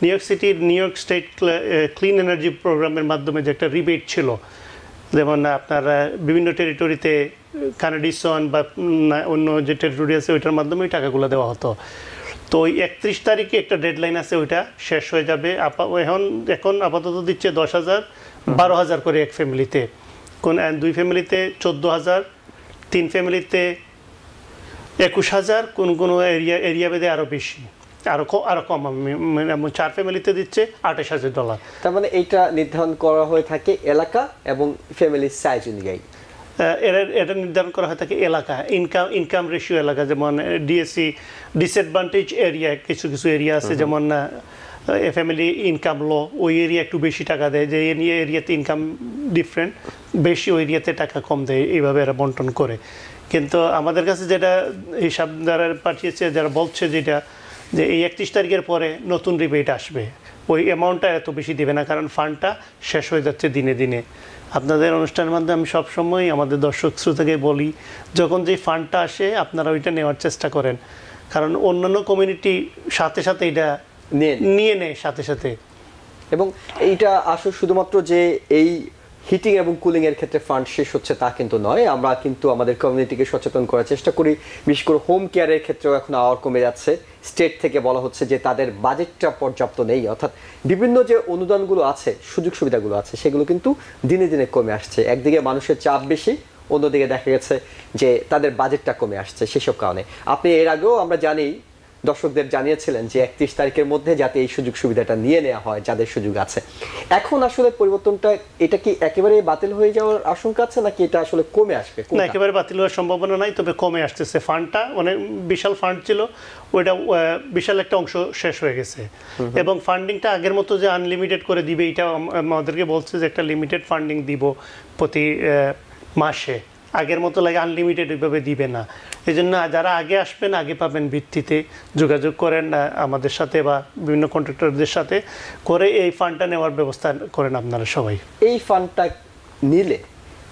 D: নিউ ইয়র্ক সিটির New York state clean energy প্রোগ্রামের মাধ্যমে যে একটা রিবেট ছিল যেমন আপনার বিভিন্ন টেরিটরিতে কানাডিসন বা অন্য যে টেরিটরি আছে ওইটার মাধ্যমে ওই টাকাগুলো দেওয়া হতো তো ওই একত্রিশ তারিখে একটা ডেডলাইন আছে ওইটা শেষ হয়ে যাবে এখন এখন আপাতত দিচ্ছে দশ হাজার বারো হাজার করে এক ফ্যামিলিতে কোন দুই ফ্যামিলিতে চোদ্দো হাজার তিন ফ্যামিলিতে একুশ হাজার কোন কোনো এরিয়া এরিয়া বেদে আরও বেশি আরো আরো কম মানে চার ফ্যামিলিতে দিচ্ছে আঠাশ হাজার ডলার তার মানে এটা নির্ধারণ করা হয়ে থাকে এলাকা এবং ফ্যামিলির সাইজ অনুযায়ী এর এটা নির্ধারণ করা হয়ে থাকে এলাকা ইনকাম ইনকাম রেশিও এলাকা যেমন ডিএসসি ডিসঅ্যাডভান্টেজ এরিয়া কিছু কিছু এরিয়া আছে যেমন ফ্যামিলি ইনকাম লো ওই এরিয়া একটু বেশি টাকা দেয় যে এরিয়াতে ইনকাম ডিফারেন্ট বেশি ওই এরিয়াতে টাকা কম দেয় এইভাবে এরা বন্টন করে কিন্তু আমাদের কাছে যেটা হিসাব যারা পাঠিয়েছে যারা বলছে যেটা যে এই একত্রিশ তারিখের পরে নতুন রিবেট আসবে ওই অ্যামাউন্টটা এত বেশি দেবে না কারণ ফান্ডটা শেষ হয়ে যাচ্ছে দিনে দিনে আপনাদের অনুষ্ঠানের মাধ্যমে আমি সবসময় আমাদের দর্শক শ্রোতাকে বলি যখন যে ফান্ডটা আসে আপনারা ওইটা নেওয়ার চেষ্টা করেন কারণ অন্যান্য কমিউনিটি সাথে সাথে এটা নিয়ে নেয় সাথে সাথে এবং এইটা আসলে শুধুমাত্র
A: যে এই হিটিং এবং কুলিং এর ক্ষেত্রে ফান্ড শেষ হচ্ছে তা কিন্তু নয় আমরা কিন্তু আমাদের কমিউনিটিকে সচেতন করার চেষ্টা করি বিশেষ করে হোম কেয়ারের ক্ষেত্রেও এখন আওয়ার কমে যাচ্ছে স্টেট থেকে বলা হচ্ছে যে তাদের বাজেটটা পর্যাপ্ত নেই অর্থাৎ বিভিন্ন যে অনুদানগুলো আছে সুযোগ সুবিধাগুলো আছে সেগুলো কিন্তু দিনে দিনে কমে আসছে একদিকে মানুষের চাপ বেশি অন্যদিকে দেখা গেছে যে তাদের বাজেটটা কমে আসছে সেসব কারণে আপনি এর আগেও আমরা জানি দর্শকদের জানিয়েছিলেন যে একত্রিশ তারিখের মধ্যে যাতে এই সুযোগ সুবিধাটা নিয়ে নেওয়া হয় যাদের সুযোগ আছে এখন আসলে পরিবর্তনটা এটা কি একেবারে বাতিল হয়ে যাওয়ার আশঙ্কা আছে নাকি এটা আসলে কমে আসবে না
D: একেবারে বাতিল হওয়ার সম্ভাবনা নাই তবে কমে আসতেছে ফান্ডটা মানে বিশাল ফান্ড ছিল ওইটা বিশাল একটা অংশ শেষ হয়ে গেছে এবং ফান্ডিংটা আগের মতো যে আনলিমিটেড করে দিবে এটা আমাদেরকে বলছে যে একটা লিমিটেড ফান্ডিং দিব প্রতি মাসে আগের মতো লাগে আনলিমিটেড ওইভাবে দিবে না এই জন্য যারা আগে আসবেন আগে পাবেন ভিত্তিতে যোগাযোগ করেন আমাদের সাথে বা বিভিন্ন কন্ট্রাক্টরদের সাথে করে এই ফান্ডটা নেওয়ার ব্যবস্থা করেন আপনারা সবাই এই ফান্ডটা নিলে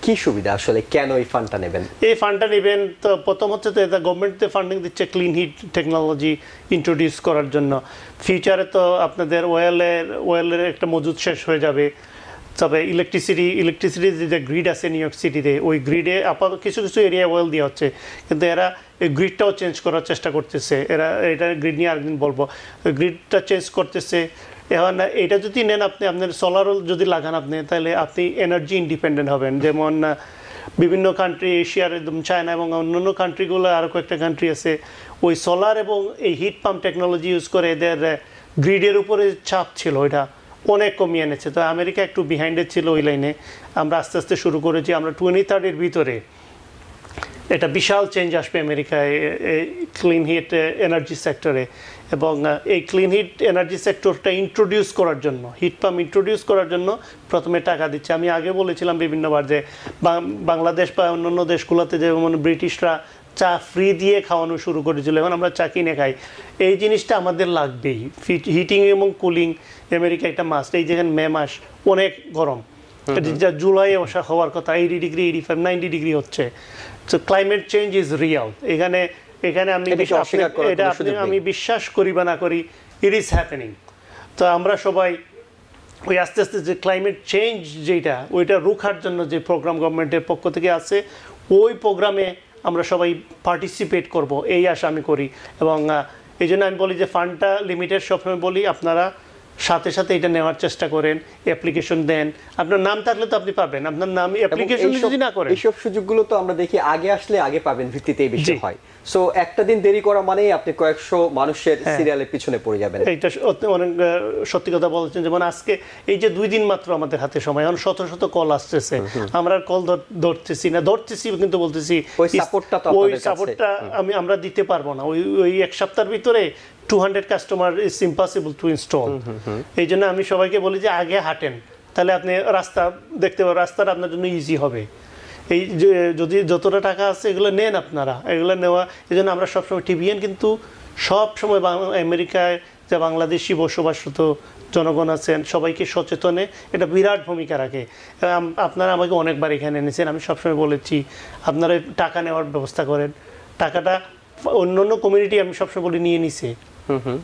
D: কি সুবিধা আসলে কেন এই ফান্ডটা নেবেন এই ফান্ডটা নেবেন তো প্রথম হচ্ছে তো এটা গভর্নমেন্টতে ফান্ডিং দিচ্ছে ক্লিন হিট টেকনোলজি ইন্ট্রোডিউস করার জন্য ফিউচারে তো আপনাদের ওয়েলের ওয়েলের একটা মজুদ শেষ হয়ে যাবে তবে ইলেকট্রিসিটি ইলেকট্রিসিটির যে গ্রিড আছে নিউ ইয়র্ক সিটিতে ওই গ্রিডে আপাতত কিছু কিছু এরিয়া ওয়েল দেওয়া হচ্ছে কিন্তু এরা এই গ্রিডটাও চেঞ্জ করার চেষ্টা করতেছে এরা এটা গ্রিড নিয়ে আরেকদিন বলবো গ্রিডটা চেঞ্জ করতেছে এখন এটা যদি নেন আপনি আপনার সোলার যদি লাগান আপনি তাহলে আপনি এনার্জি ইন্ডিপেন্ডেন্ট হবেন যেমন বিভিন্ন কান্ট্রি এশিয়ার একদম চায়না এবং অন্যান্য কান্ট্রিগুলো আরও কয়েকটা কান্ট্রি আছে ওই সোলার এবং এই হিট পাম্প টেকনোলজি ইউজ করে এদের গ্রিডের উপরে চাপ ছিল এটা অনেক কমিয়ে এনেছে তো আমেরিকা একটু বিহাইন্ডে ছিল ওই লাইনে আমরা আস্তে আস্তে শুরু করেছি আমরা টোয়েন্টি থার্টির ভিতরে এটা বিশাল চেঞ্জ আসবে আমেরিকায় ক্লিন হিট এনার্জি সেক্টরে এবং এই ক্লিন হিট এনার্জি সেক্টরটা ইন্ট্রোডিউস করার জন্য হিট পাম্প ইন্ট্রোডিউস করার জন্য প্রথমে টাকা দিচ্ছে আমি আগে বলেছিলাম বিভিন্নবার যে বাংলাদেশ বা অন্যান্য দেশগুলোতে যেমন ব্রিটিশরা চা ফ্রি দিয়ে খাওয়ানো শুরু করেছিল এখন আমরা চা কিনে খাই এই জিনিসটা আমাদের লাগবেই হিটিং এবং কুলিং আমেরিকা একটা মাস এই যেখানে মে মাস অনেক গরম যা জুলাই আসা হওয়ার কথা eighty degree eighty five ninety degree হচ্ছে তো ক্লাইমেট চেঞ্জ ইজ রিয়াল এখানে এখানে আমি এটা আপনি আমি বিশ্বাস করি বা না করি ইট ইজ হ্যাপেনিং তো আমরা সবাই ওই আস্তে আস্তে যে ক্লাইমেট চেঞ্জ যেটা ওইটা রুখার জন্য যে প্রোগ্রাম গভর্নমেন্টের পক্ষ থেকে আছে ওই প্রোগ্রামে আমরা সবাই পার্টিসিপেট করব এই আশা আমি করি এবং এই জন্য আমি বলি যে ফান্ডটা লিমিটেড সবসময় বলি আপনারা সাথে সাথে এটা নেওয়ার চেষ্টা করেন অ্যাপ্লিকেশন দেন আপনার নাম থাকলে তো আপনি পাবেন আপনার নাম অ্যাপ্লিকেশন যদি না করেন
A: এইসব সুযোগগুলো তো আমরা দেখি আগে আসলে আগে পাবেন ভিত্তিতে এই বিষয় হয় সো একটা দিন দেরি করা মানেই আপনি কয়েকশো মানুষের হ্যাঁ। সিরিয়ালের পিছনে পড়ে যাবেন হ্যাঁ, এইটা
D: অনেক সত্যি কথা বলছেন যেমন মানে আজকে এই যে দুই দিন মাত্র আমাদের হাতে সময় এখন শত শত কল আসতেছে আমরা কল ধরতেছি না ধরতেছি কিন্তু বলতেছি ওই সাপোর্টটা তো ওই সাপোর্টটা আমি আমরা দিতে পারবো না ওই ওই এক সপ্তাহের ভিতরে two hundred customer is impossible to install এই জন্য আমি সবাইকে বলি যে আগে হাঁটেন তাহলে আপনি রাস্তা দেখতে পাবেন রাস্তাটা আপনার জন্য ইজি হবে এই যদি যতটা টাকা আছে এগুলো নেন আপনারা এগুলো নেওয়া এই জন্য আমরা সবসময় টিভিএন কিন্তু সব সময় আমেরিকায় যে বাংলাদেশি বসবাসরত জনগণ আছেন সবাইকে সচেতনে এটা বিরাট ভূমিকা রাখে আপনারা আমাকে অনেকবার এখানে এনেছেন আমি সবসময় বলেছি আপনারা টাকা নেওয়ার ব্যবস্থা করেন টাকাটা অন্য অন্য কমিউনিটি আমি সবসময় বলি নিয়ে নিছে হুম হুম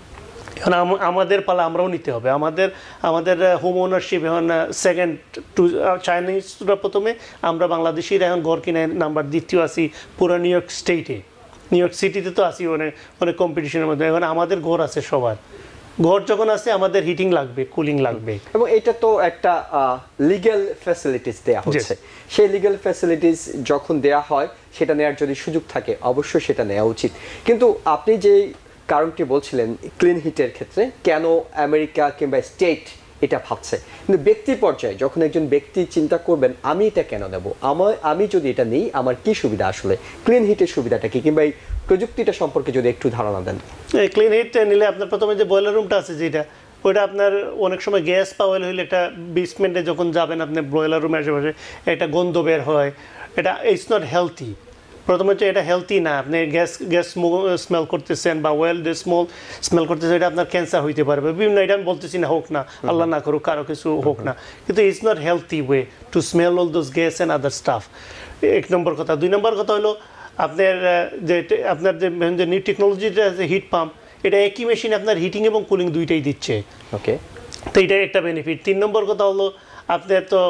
D: এখন আমাদের পালা আমরাও নিতে হবে আমাদের আমাদের হোম ওনারশিপ এখন সেকেন্ড টু চাইনিজরা প্রথমে আমরা বাংলাদেশিরা এখন ঘর কিনে নাম্বার দ্বিতীয় আসি পুরো নিউ ইয়র্ক স্টেটে নিউ ইয়র্ক সিটিতে তো আসি অনেক অনেক কম্পিটিশনের মধ্যে এখন আমাদের ঘর আছে সবার ঘর যখন আসে আমাদের হিটিং লাগবে কুলিং লাগবে
A: এবং এটা তো একটা লিগেল ফ্যাসিলিটিস দেয়া হচ্ছে সেই লিগেল ফ্যাসিলিটিস যখন দেয়া হয় সেটা নেয়ার যদি সুযোগ থাকে অবশ্যই সেটা নেওয়া উচিত কিন্তু আপনি যে কারণটি বলছিলেন ক্লিন হিটের ক্ষেত্রে কেন আমেরিকা কিংবা স্টেট এটা ভাবছে কিন্তু ব্যক্তি পর্যায়ে যখন একজন ব্যক্তি চিন্তা করবেন আমি এটা কেন নেব আমার আমি যদি এটা নিই আমার কি সুবিধা আসলে ক্লিন হিটের সুবিধাটা কি কিংবা এই প্রযুক্তিটা সম্পর্কে যদি একটু ধারণা দেন
D: এই ক্লিন হিট নিলে আপনার প্রথমে যে বয়লার রুমটা আছে যেটা ওইটা আপনার অনেক সময় গ্যাস পাওয়া হলে হইলে একটা মিনিটে যখন যাবেন আপনি ব্রয়লার রুমের আশেপাশে একটা গন্ধ বের হয় এটা ইটস নট হেলথি প্রথম হচ্ছে এটা হেলথি না আপনি গ্যাস গ্যাস স্মেল করতেছেন বা ওয়েল স্মল স্মেল করতেছেন এটা আপনার ক্যান্সার হইতে পারবে বিভিন্ন এটা আমি বলতেছি না হোক না আল্লাহ না করুক কারো কিছু হোক না কিন্তু it's not healthy way to smell all those gas and other stuff এক নম্বর কথা দুই নম্বর কথা হলো আপনার যে আপনার যে নিউ টেকনোলজিটা আছে হিট পাম্প এটা একই মেশিন আপনার হিটিং এবং কুলিং দুইটাই দিচ্ছে ওকে তো এটা একটা বেনিফিট তিন নম্বর কথা হলো আপনার তো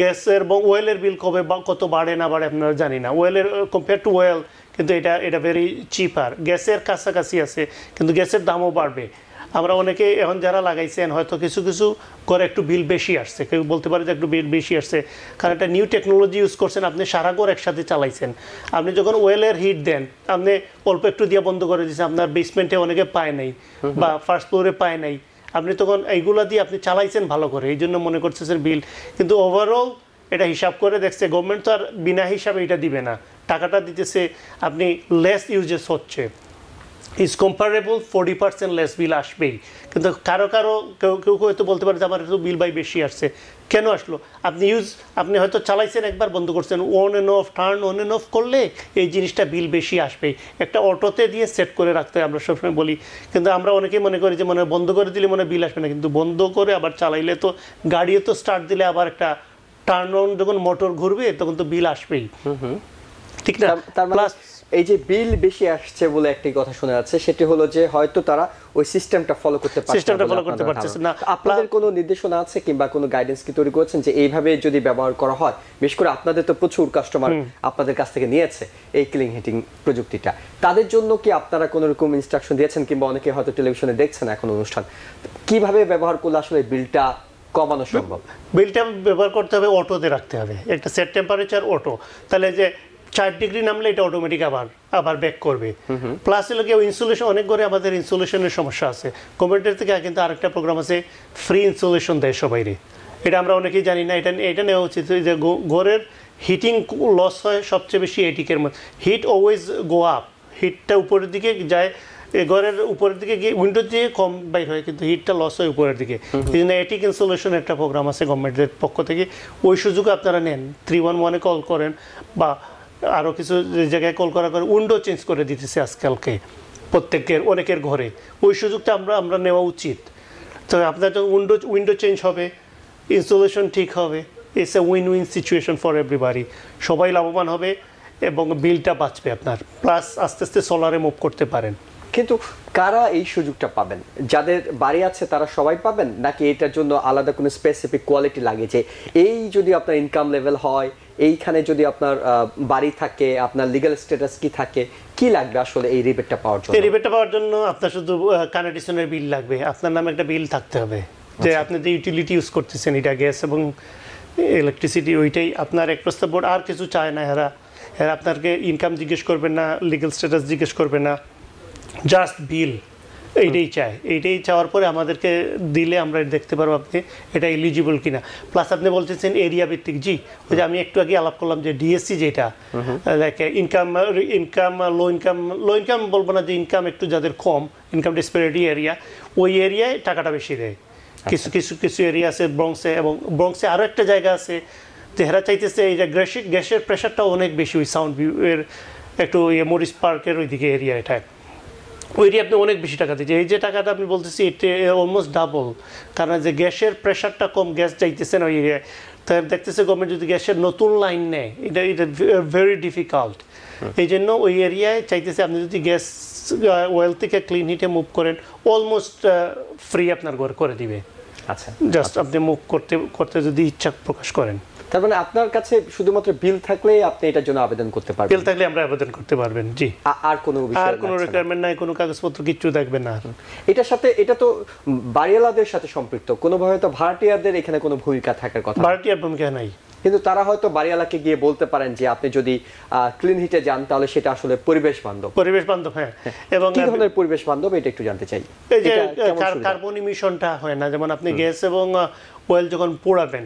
D: গ্যাসের এবং ওয়েলের বিল কবে বা কত বাড়ে না বাড়ে আপনারা জানি না ওয়েলের কম্পেয়ার টু ওয়েল কিন্তু এটা এটা ভেরি চিপার গ্যাসের কাছাকাছি আছে কিন্তু গ্যাসের দামও বাড়বে আমরা অনেকে এখন যারা লাগাইছেন হয়তো কিছু কিছু করে একটু বিল বেশি আসছে কেউ বলতে পারে যে একটু বিল বেশি আসছে কারণ একটা নিউ টেকনোলজি ইউজ করছেন আপনি সারা ঘর একসাথে চালাইছেন আপনি যখন ওয়েলের হিট দেন আপনি অল্প একটু দিয়ে বন্ধ করে দিয়েছেন আপনার বেসমেন্টে অনেকে পায় নাই বা ফার্স্ট ফ্লোরে পায় নাই আপনি তখন এইগুলো দিয়ে আপনি চালাইছেন ভালো করে এই জন্য মনে করতেছেন বিল কিন্তু ওভারঅল এটা হিসাব করে দেখছে গভর্নমেন্ট তো আর বিনা হিসাবে এটা দিবে না টাকাটা দিতেছে আপনি লেস ইউজেস হচ্ছে is comparable forty percent less bill আসবেই কিন্তু কারো কারো কেউ কেউ হয়তো বলতে পারে যে আমার একটু বিল বাই বেশি আসছে কেন আসলো আপনি ইউজ আপনি হয়তো চালাইছেন একবার বন্ধ করছেন on and off turn on and off করলে এই জিনিসটা বিল বেশি আসবে একটা অটোতে দিয়ে সেট করে রাখতে হয় আমরা সবসময় বলি কিন্তু আমরা অনেকেই মনে করি যে মনে বন্ধ করে দিলে মনে বিল আসবে না কিন্তু বন্ধ করে আবার চালাইলে তো গাড়িও তো স্টার্ট দিলে আবার একটা টার্ন অন যখন মোটর ঘুরবে তখন তো বিল আসবেই ঠিক না প্লাস এই যে বিল বেশি আসছে বলে একটি কথা শোনা যাচ্ছে সেটি হলো যে হয়তো তারা
A: ওই সিস্টেমটা ফলো করতে পারছে সিস্টেমটা ফলো করতে পারছে না আপনাদের কোনো নির্দেশনা আছে কিংবা কোনো গাইডেন্স কি তৈরি করেছেন যে এইভাবে যদি ব্যবহার করা হয় বিশেষ করে আপনাদের তো প্রচুর কাস্টমার আপনাদের কাছ থেকে নিয়েছে এই কিলিং হিটিং প্রযুক্তিটা তাদের জন্য কি আপনারা কোনো রকম ইনস্ট্রাকশন দিয়েছেন কিংবা অনেকে হয়তো
D: টেলিভিশনে দেখছেন এখন অনুষ্ঠান কিভাবে ব্যবহার করলে আসলে বিলটা কমানো সম্ভব বিলটা ব্যবহার করতে হবে অটোতে রাখতে হবে একটা সেট টেম্পারেচার অটো তাহলে যে চার ডিগ্রি নামলে এটা অটোমেটিক আবার আবার ব্যাক করবে প্লাস এলাকে ইনসুলেশন অনেক ঘরে আমাদের ইনসুলেশনের সমস্যা আছে কমেন্টের থেকে কিন্তু আরেকটা প্রোগ্রাম আছে ফ্রি ইনসুলেশন দেয় সবাইরে এটা আমরা অনেকেই জানি না এটা এটা নেওয়া উচিত যে ঘরের হিটিং লস হয় সবচেয়ে বেশি এটিকের মধ্যে হিট অলওয়েজ গো আপ হিটটা উপরের দিকে যায় ঘরের উপরের দিকে গিয়ে উইন্ডো দিয়ে কম বাইর হয় কিন্তু হিটটা লস হয় উপরের দিকে এই জন্য এটিক ইনসুলেশন একটা প্রোগ্রাম আছে গভর্নমেন্টের পক্ষ থেকে ওই সুযোগে আপনারা নেন থ্রি ওয়ান ওয়ানে কল করেন বা আরও কিছু জায়গায় কল করা করে উইন্ডো চেঞ্জ করে দিতেছে আজকালকে প্রত্যেকের অনেকের ঘরে ওই সুযোগটা আমরা আমরা নেওয়া উচিত তো আপনার যখন উইন্ডো উইন্ডো চেঞ্জ হবে ইনস্টলেশন ঠিক হবে it's a win win situation for everybody সবাই লাভবান হবে এবং বিলটা বাঁচবে আপনার প্লাস আস্তে আস্তে সোলারে মুভ করতে পারেন কিন্তু কারা এই সুযোগটা
A: পাবেন যাদের বাড়ি আছে তারা সবাই পাবেন নাকি এটার জন্য আলাদা কোনো স্পেসিফিক কোয়ালিটি লাগে যে এই যদি আপনার ইনকাম লেভেল হয় এইখানে যদি আপনার বাড়ি থাকে আপনার লিগাল স্ট্যাটাস কি থাকে কি লাগবে আসলে এই রিবেটটা পাওয়ার জন্য এই
D: রিবেটটা পাওয়ার জন্য আপনার শুধু কানেডিশনের বিল লাগবে আপনার নামে একটা বিল থাকতে হবে যে আচ্ছা। আপনি যে ইউটিলিটি ইউজ করতেছেন এটা গ্যাস এবং ইলেকট্রিসিটি ওইটাই আপনার এক প্রস্তাব বোর্ড আর কিছু চায় না এরা এরা আপনাকে ইনকাম জিজ্ঞেস করবে না লিগাল স্ট্যাটাস জিজ্ঞেস করবে না জাস্ট বিল এইটাই চায় এইটাই চাওয়ার পরে আমাদেরকে দিলে আমরা দেখতে পারবো আপনি এটা এলিজিবল কিনা প্লাস আপনি বলতেছেন এরিয়া ভিত্তিক জি ওই যে আমি একটু আগে আলাপ করলাম যে ডিএসসি যেটা like income income low income low income বলবো না যে ইনকাম একটু যাদের কম ইনকাম ডিসপেরিটি এরিয়া ওই এরিয়ায় টাকাটা বেশি দেয় আচ্ছা। কিছু কিছু কিছু এরিয়া আছে ব্রংসে এবং ব্রংসে আরও একটা জায়গা আছে তেহারা চাইতেছে এই যে গ্যাসের গ্যাসের প্রেশারটা অনেক বেশি ওই সাউন্ড ভিউ এর একটু মরিস ইয়ে পার্কের ওইদিকে এরিয়া এটা ওইটি আপনি অনেক বেশি টাকা দিচ্ছেন এই যে টাকাটা আপনি বলতেছি এটা অলমোস্ট ডাবল কারণ যে গ্যাসের প্রেশারটা কম গ্যাস যাইতেছে না ওই এরিয়ায় ইয়ে। তাই দেখতেছে গভর্নমেন্ট যদি গ্যাসের নতুন লাইন নেয় এটা এটা ভেরি ডিফিকাল্ট এই জন্য ওই এরিয়ায় চাইতেছে আপনি যদি গ্যাস ওয়েল থেকে ক্লিন হিটে মুভ করেন অলমোস্ট ফ্রি আপনার ঘর করে দিবে আচ্ছা জাস্ট আপনি মুভ করতে করতে যদি ইচ্ছা প্রকাশ করেন তার মানে আপনার কাছে শুধুমাত্র বিল থাকলেই আপনি এটার জন্য আবেদন করতে পারবেন বিল থাকলে আমরা আবেদন করতে পারবেন জি আর কোনো আর কোনো রিকোয়ারমেন্ট নাই কোনো কাগজপত্র কিছু থাকবে না
A: এটার সাথে এটা তো বাড়িওয়ালাদের সাথে সম্পৃক্ত কোনোভাবে তো ভাড়াটিয়াদের এখানে কোনো ভূমিকা থাকার কথা ভাড়াটিয়ার ভূমিকা নাই কিন্তু তারা হয়তো বাড়িওয়ালাকে গিয়ে বলতে পারেন যে আপনি যদি ক্লিন হিটে যান তাহলে সেটা আসলে পরিবেশ বান্ধব পরিবেশ বান্ধব হ্যাঁ এবং কি ধরনের পরিবেশ বান্ধব এটা একটু জানতে চাই এই যে
D: কার্বন ইমিশনটা হয় না যেমন আপনি গ্যাস এবং অয়েল যখন পোড়াবেন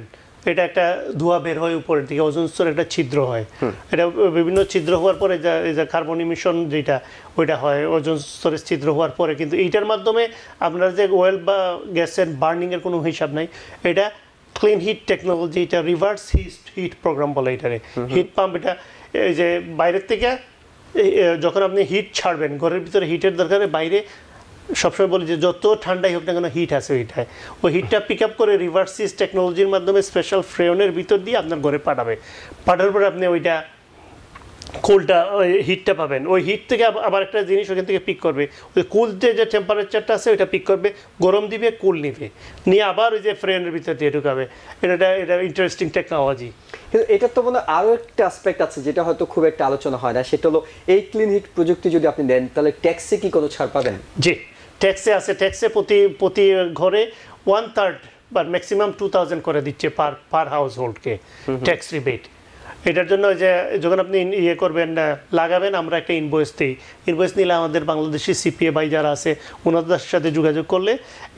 D: এটা একটা ধোঁয়া বের হয় উপরের দিকে ওজন স্তরে একটা ছিদ্র হয় এটা বিভিন্ন ছিদ্র হওয়ার পরে যা কার্বন ইমিশন যেটা ওইটা হয় ওজন স্তরের ছিদ্র হওয়ার পরে কিন্তু এইটার মাধ্যমে আপনার যে অয়েল বা গ্যাসের বার্নিংয়ের কোনো হিসাব নাই এটা ক্লিন হিট টেকনোলজি এটা রিভার্স হিট হিট প্রোগ্রাম বলে এটারে হিট পাম্প এটা এই যে বাইরের থেকে যখন আপনি হিট ছাড়বেন ঘরের ভিতরে হিটের দরকারে বাইরে সবসময় বলি যে যত ঠান্ডাই হোক না কেন হিট আছে হিটায় ওই হিটটা পিক আপ করে রিভার্সিস টেকনোলজির মাধ্যমে স্পেশাল ফ্রেনের ভিতর দিয়ে আপনার ঘরে পাঠাবে পাঠার পরে আপনি ওইটা কোলটা ওই হিটটা পাবেন ওই হিট থেকে আবার একটা জিনিস ওইখান থেকে পিক করবে ওই কুল যে যে টেম্পারেচারটা আছে ওইটা পিক করবে গরম দিবে কুল নিবে নিয়ে আবার ওই যে ফ্রেন্ডের ভিতর দিয়ে ঢুকাবে এটা এটা ইন্টারেস্টিং টেকনোলজি কিন্তু এটার তো মনে আরও একটা অ্যাসপেক্ট আছে যেটা হয়তো খুব একটা আলোচনা হয় না সেটা হলো এই ক্লিন হিট প্রযুক্তি যদি আপনি দেন তাহলে ট্যাক্সে কি কোনো ছাড় পাবেন জি ট্যাক্সে আছে ট্যাক্সে প্রতি প্রতি ঘরে ওয়ান থার্ড বা ম্যাক্সিমাম টু থাউজেন্ড করে দিচ্ছে পার পার হাউস হোল্ডকে ট্যাক্স রিবেট এটার জন্য যে যখন আপনি ইয়ে করবেন লাগাবেন আমরা একটা ইনভয়েস দিই ইনভয়েস নিলে আমাদের বাংলাদেশি সিপিএ ভাই যারা আছে ওনাদের সাথে যোগাযোগ করলে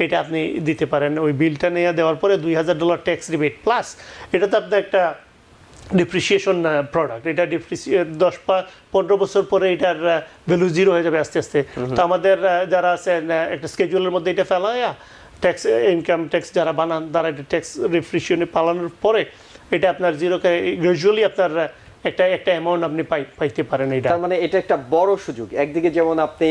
D: এটা আপনি দিতে পারেন ওই বিলটা নিয়ে দেওয়ার পরে দুই হাজার ডলার ট্যাক্স রিবেট প্লাস এটা তো আপনার একটা ডিপ্রিসিয়েশন প্রোডাক্ট uh, এটা uh, দশ পা পনেরো বছর পরে এটার ভ্যালু uh, জিরো হয়ে যাবে আস্তে আস্তে তো আমাদের যারা আছেন একটা স্কেজুয়ালের মধ্যে এটা ফেলা ট্যাক্স ইনকাম ট্যাক্স যারা বানান তারা এটা ট্যাক্স রিফ্রিশিয়নে পালানোর পরে এটা আপনার জিরোকে গ্রাজুয়ালি আপনার একটা একটা অ্যামাউন্ট আপনি পাই পাইতে পারেন এটা তার মানে এটা একটা বড় সুযোগ একদিকে যেমন আপনি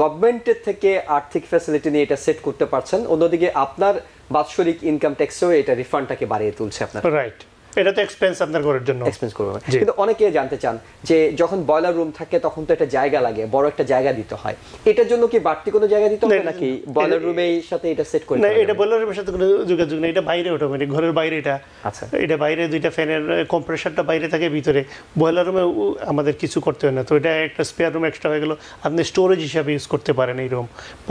D: গভর্নমেন্টের থেকে আর্থিক
A: ফ্যাসিলিটি নিয়ে এটা সেট করতে পারছেন অন্যদিকে আপনার বাৎসরিক ইনকাম ট্যাক্সেও এটা রিফান্ডটাকে বাড়িয়ে তুলছে আপনার রাইট এটা তো এক্সপেন্স আপনার ঘরের জন্য এক্সপেন্স করবে কিন্তু অনেকে জানতে চান যে যখন বয়লার রুম থাকে তখন তো একটা জায়গা লাগে বড় একটা জায়গা দিতে হয় এটার জন্য কি বাড়তি কোনো জায়গা দিতে হবে
D: নাকি বয়লার রুমের সাথে এটা সেট করে না এটা বয়লার রুমের সাথে কোনো যোগাযোগ নেই এটা বাইরে অটোমেটিক ঘরের বাইরে এটা আচ্ছা এটা বাইরে দুইটা ফ্যানের কম্প্রেসারটা বাইরে থাকে ভিতরে বয়লার রুমে আমাদের কিছু করতে হয় না তো এটা একটা স্পেয়ার রুম এক্সট্রা হয়ে গেল আপনি স্টোরেজ হিসাবে ইউজ করতে পারেন এই রুম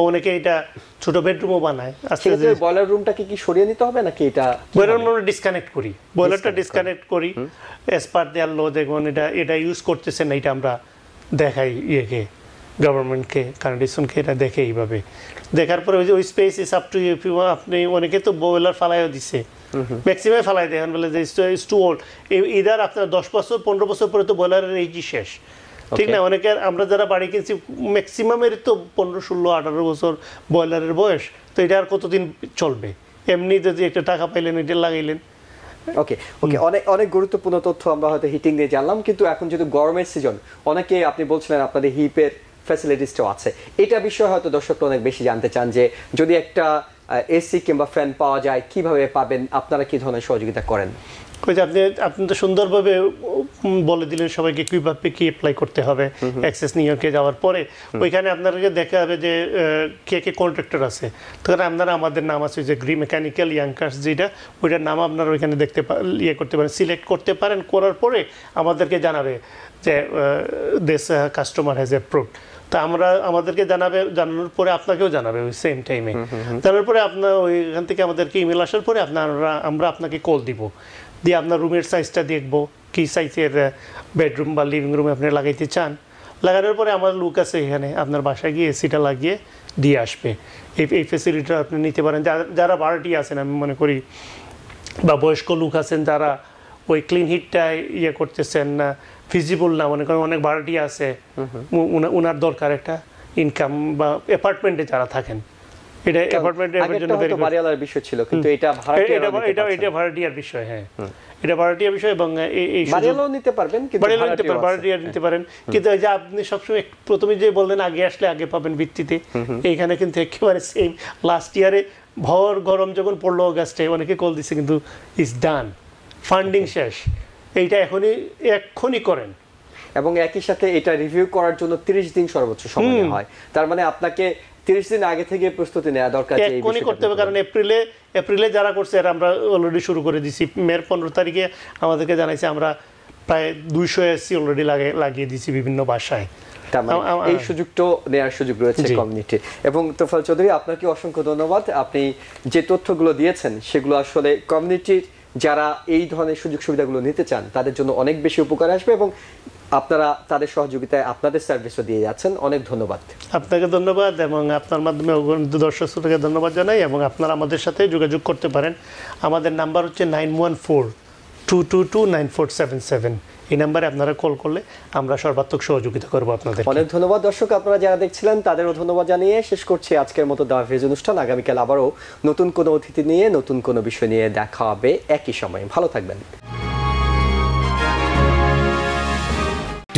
D: অনেকে এটা ছোট বেডরুমও বানায় আস্তে বয়লার রুমটাকে কি সরিয়ে নিতে হবে নাকি এটা বয়লার রুম ডিসকানেক্ট করি বয়লারটা একটা ডিসকানেক্ট করি এসপার দেওয়ার লো দেখুন এটা এটা ইউজ করতেছেন এটা আমরা দেখাই ইয়েকে গভর্নমেন্টকে কন্ডিশনকে এটা দেখে এইভাবে দেখার পরে ওই যে ওই space is up to you আপনি অনেকে তো বয়লার ফালাইও দিছে ম্যাক্সিমাম ফালাই দেয় বলে যে ইস টু ওল্ড ইদার আপনার দশ বছর পনেরো বছর পরে তো বয়লারের এইচই শেষ ঠিক না অনেকের আমরা যারা বাড়ি কিনছি ম্যাক্সিমামের তো পনেরো ষোলো আঠারো বছর বয়লারের বয়স তো এটা আর কতদিন চলবে এমনি যদি একটা টাকা পাইলেন এটা লাগাইলেন
A: ওকে ওকে hmm.
D: অনেক অনেক গুরুত্বপূর্ণ তথ্য আমরা হয়তো হিটিং নিয়ে জানলাম কিন্তু এখন যেহেতু গরমের সিজন
A: অনেকে আপনি বলছিলেন আপনাদের হিপের ফ্যাসিলিটিসটাও আছে এটা বিষয়ে হয়তো দর্শকরা অনেক বেশি জানতে চান যে যদি একটা এসি কিংবা ফ্যান পাওয়া যায় কিভাবে পাবেন আপনারা কি ধরনের সহযোগিতা করেন
D: কইছে আপনি আপনি তো সুন্দরভাবে বলে দিলেন সবাইকে কিভাবে কি অ্যাপ্লাই করতে হবে অ্যাক্সেস নিউ ইয়র্কে যাওয়ার পরে ওইখানে আপনাদেরকে দেখা হবে যে কে কে কন্ট্রাক্টর আছে তখন আপনারা আমাদের নাম আছে যে গ্রি মেকানিক্যাল ইয়াংকার্স যেটা ওইটার নাম আপনারা ওইখানে দেখতে ইয়ে করতে পারেন সিলেক্ট করতে পারেন করার পরে আমাদেরকে জানাবে যে দেশ কাস্টমার হ্যাজ অ্যাপ্রুভড তা আমরা আমাদেরকে জানাবে জানানোর পরে আপনাকেও জানাবে ওই সেম টাইমে জানার পরে আপনার ওইখান থেকে আমাদেরকে ইমেল আসার পরে আপনারা আমরা আপনাকে কল দিব দিয়ে আপনার রুমের সাইজটা দেখব কী সাইজের বেডরুম বা লিভিং রুমে আপনি লাগাইতে চান লাগানোর পরে আমার লুক আছে এখানে আপনার বাসায় গিয়ে এসিটা লাগিয়ে দিয়ে আসবে এই এই ফেসিলিটিটা আপনি নিতে পারেন যারা বারোটি আছেন আমি মনে করি বা বয়স্ক লোক আছেন যারা ওই ক্লিন হিটটা ইয়ে করতেছেন না ফিজিবল না মনে করেন অনেক বারোটি আছে ওনার দরকার একটা ইনকাম বা অ্যাপার্টমেন্টে যারা থাকেন এটা অ্যাপার্টমেন্টের জন্য বাড়িওয়ালার বিষয় ছিল কিন্তু এটা ভাড়াটিয়া এটা হ্যাঁ। এটা ভাড়াটিয়ার বিষয় হ্যাঁ এটা ভাড়াটিয়া বিষয় এবং এই নিতে পারবেন কিন্তু ভাড়াটিয়া নিতে পারেন কিন্তু যে আপনি সবসময় প্রথমে যে বললেন আগে আসলে আগে পাবেন ভিত্তিতে কিন্তু একেবারে সেম লাস্ট ইয়ারে ভর গরম যখন পড়লো অগাস্টে অনেকে কল দিচ্ছে কিন্তু ইজ ডান ফান্ডিং শেষ এইটা এখনই এক্ষুনি করেন এবং একই সাথে এটা রিভিউ করার জন্য 30 দিন সর্বোচ্চ সময় হয় তার মানে আপনাকে দিন আগে থেকে প্রস্তুতি নেওয়া দরকার করতে হবে কারণ এপ্রিলে এপ্রিলে যারা করছে আমরা অলরেডি শুরু করে দিছি মের তারিখে আমাদেরকে জানাইছে আমরা প্রায় অলরেডি লাগিয়ে দিছি বিভিন্ন মানে
A: এই নেওয়ার সুযোগ রয়েছে কমিউনিটি এবং তোফাল চৌধুরী আপনাকে অসংখ্য ধন্যবাদ আপনি যে তথ্যগুলো দিয়েছেন সেগুলো আসলে কমিউনিটির যারা এই ধরনের সুযোগ সুবিধাগুলো নিতে চান তাদের জন্য অনেক বেশি উপকার আসবে এবং আপনারা তাদের সহযোগিতায় আপনাদের সার্ভিসও দিয়ে যাচ্ছেন অনেক ধন্যবাদ
D: আপনাকে ধন্যবাদ এবং আপনার মাধ্যমে দর্শক শ্রোতাকে ধন্যবাদ জানাই এবং আপনারা আমাদের সাথে যোগাযোগ করতে পারেন আমাদের নাম্বার হচ্ছে nine one four two two two nine four seven seven এই নাম্বারে আপনারা কল করলে আমরা সর্বাত্মক সহযোগিতা করবো আপনাদের অনেক
A: ধন্যবাদ দর্শক আপনারা যারা দেখছিলেন তাদেরও ধন্যবাদ জানিয়ে শেষ করছি আজকের মতো দাফেজ অনুষ্ঠান আগামীকাল আবারও নতুন কোনো অতিথি নিয়ে নতুন কোনো বিষয় নিয়ে দেখা হবে একই সময়ে ভালো থাকবেন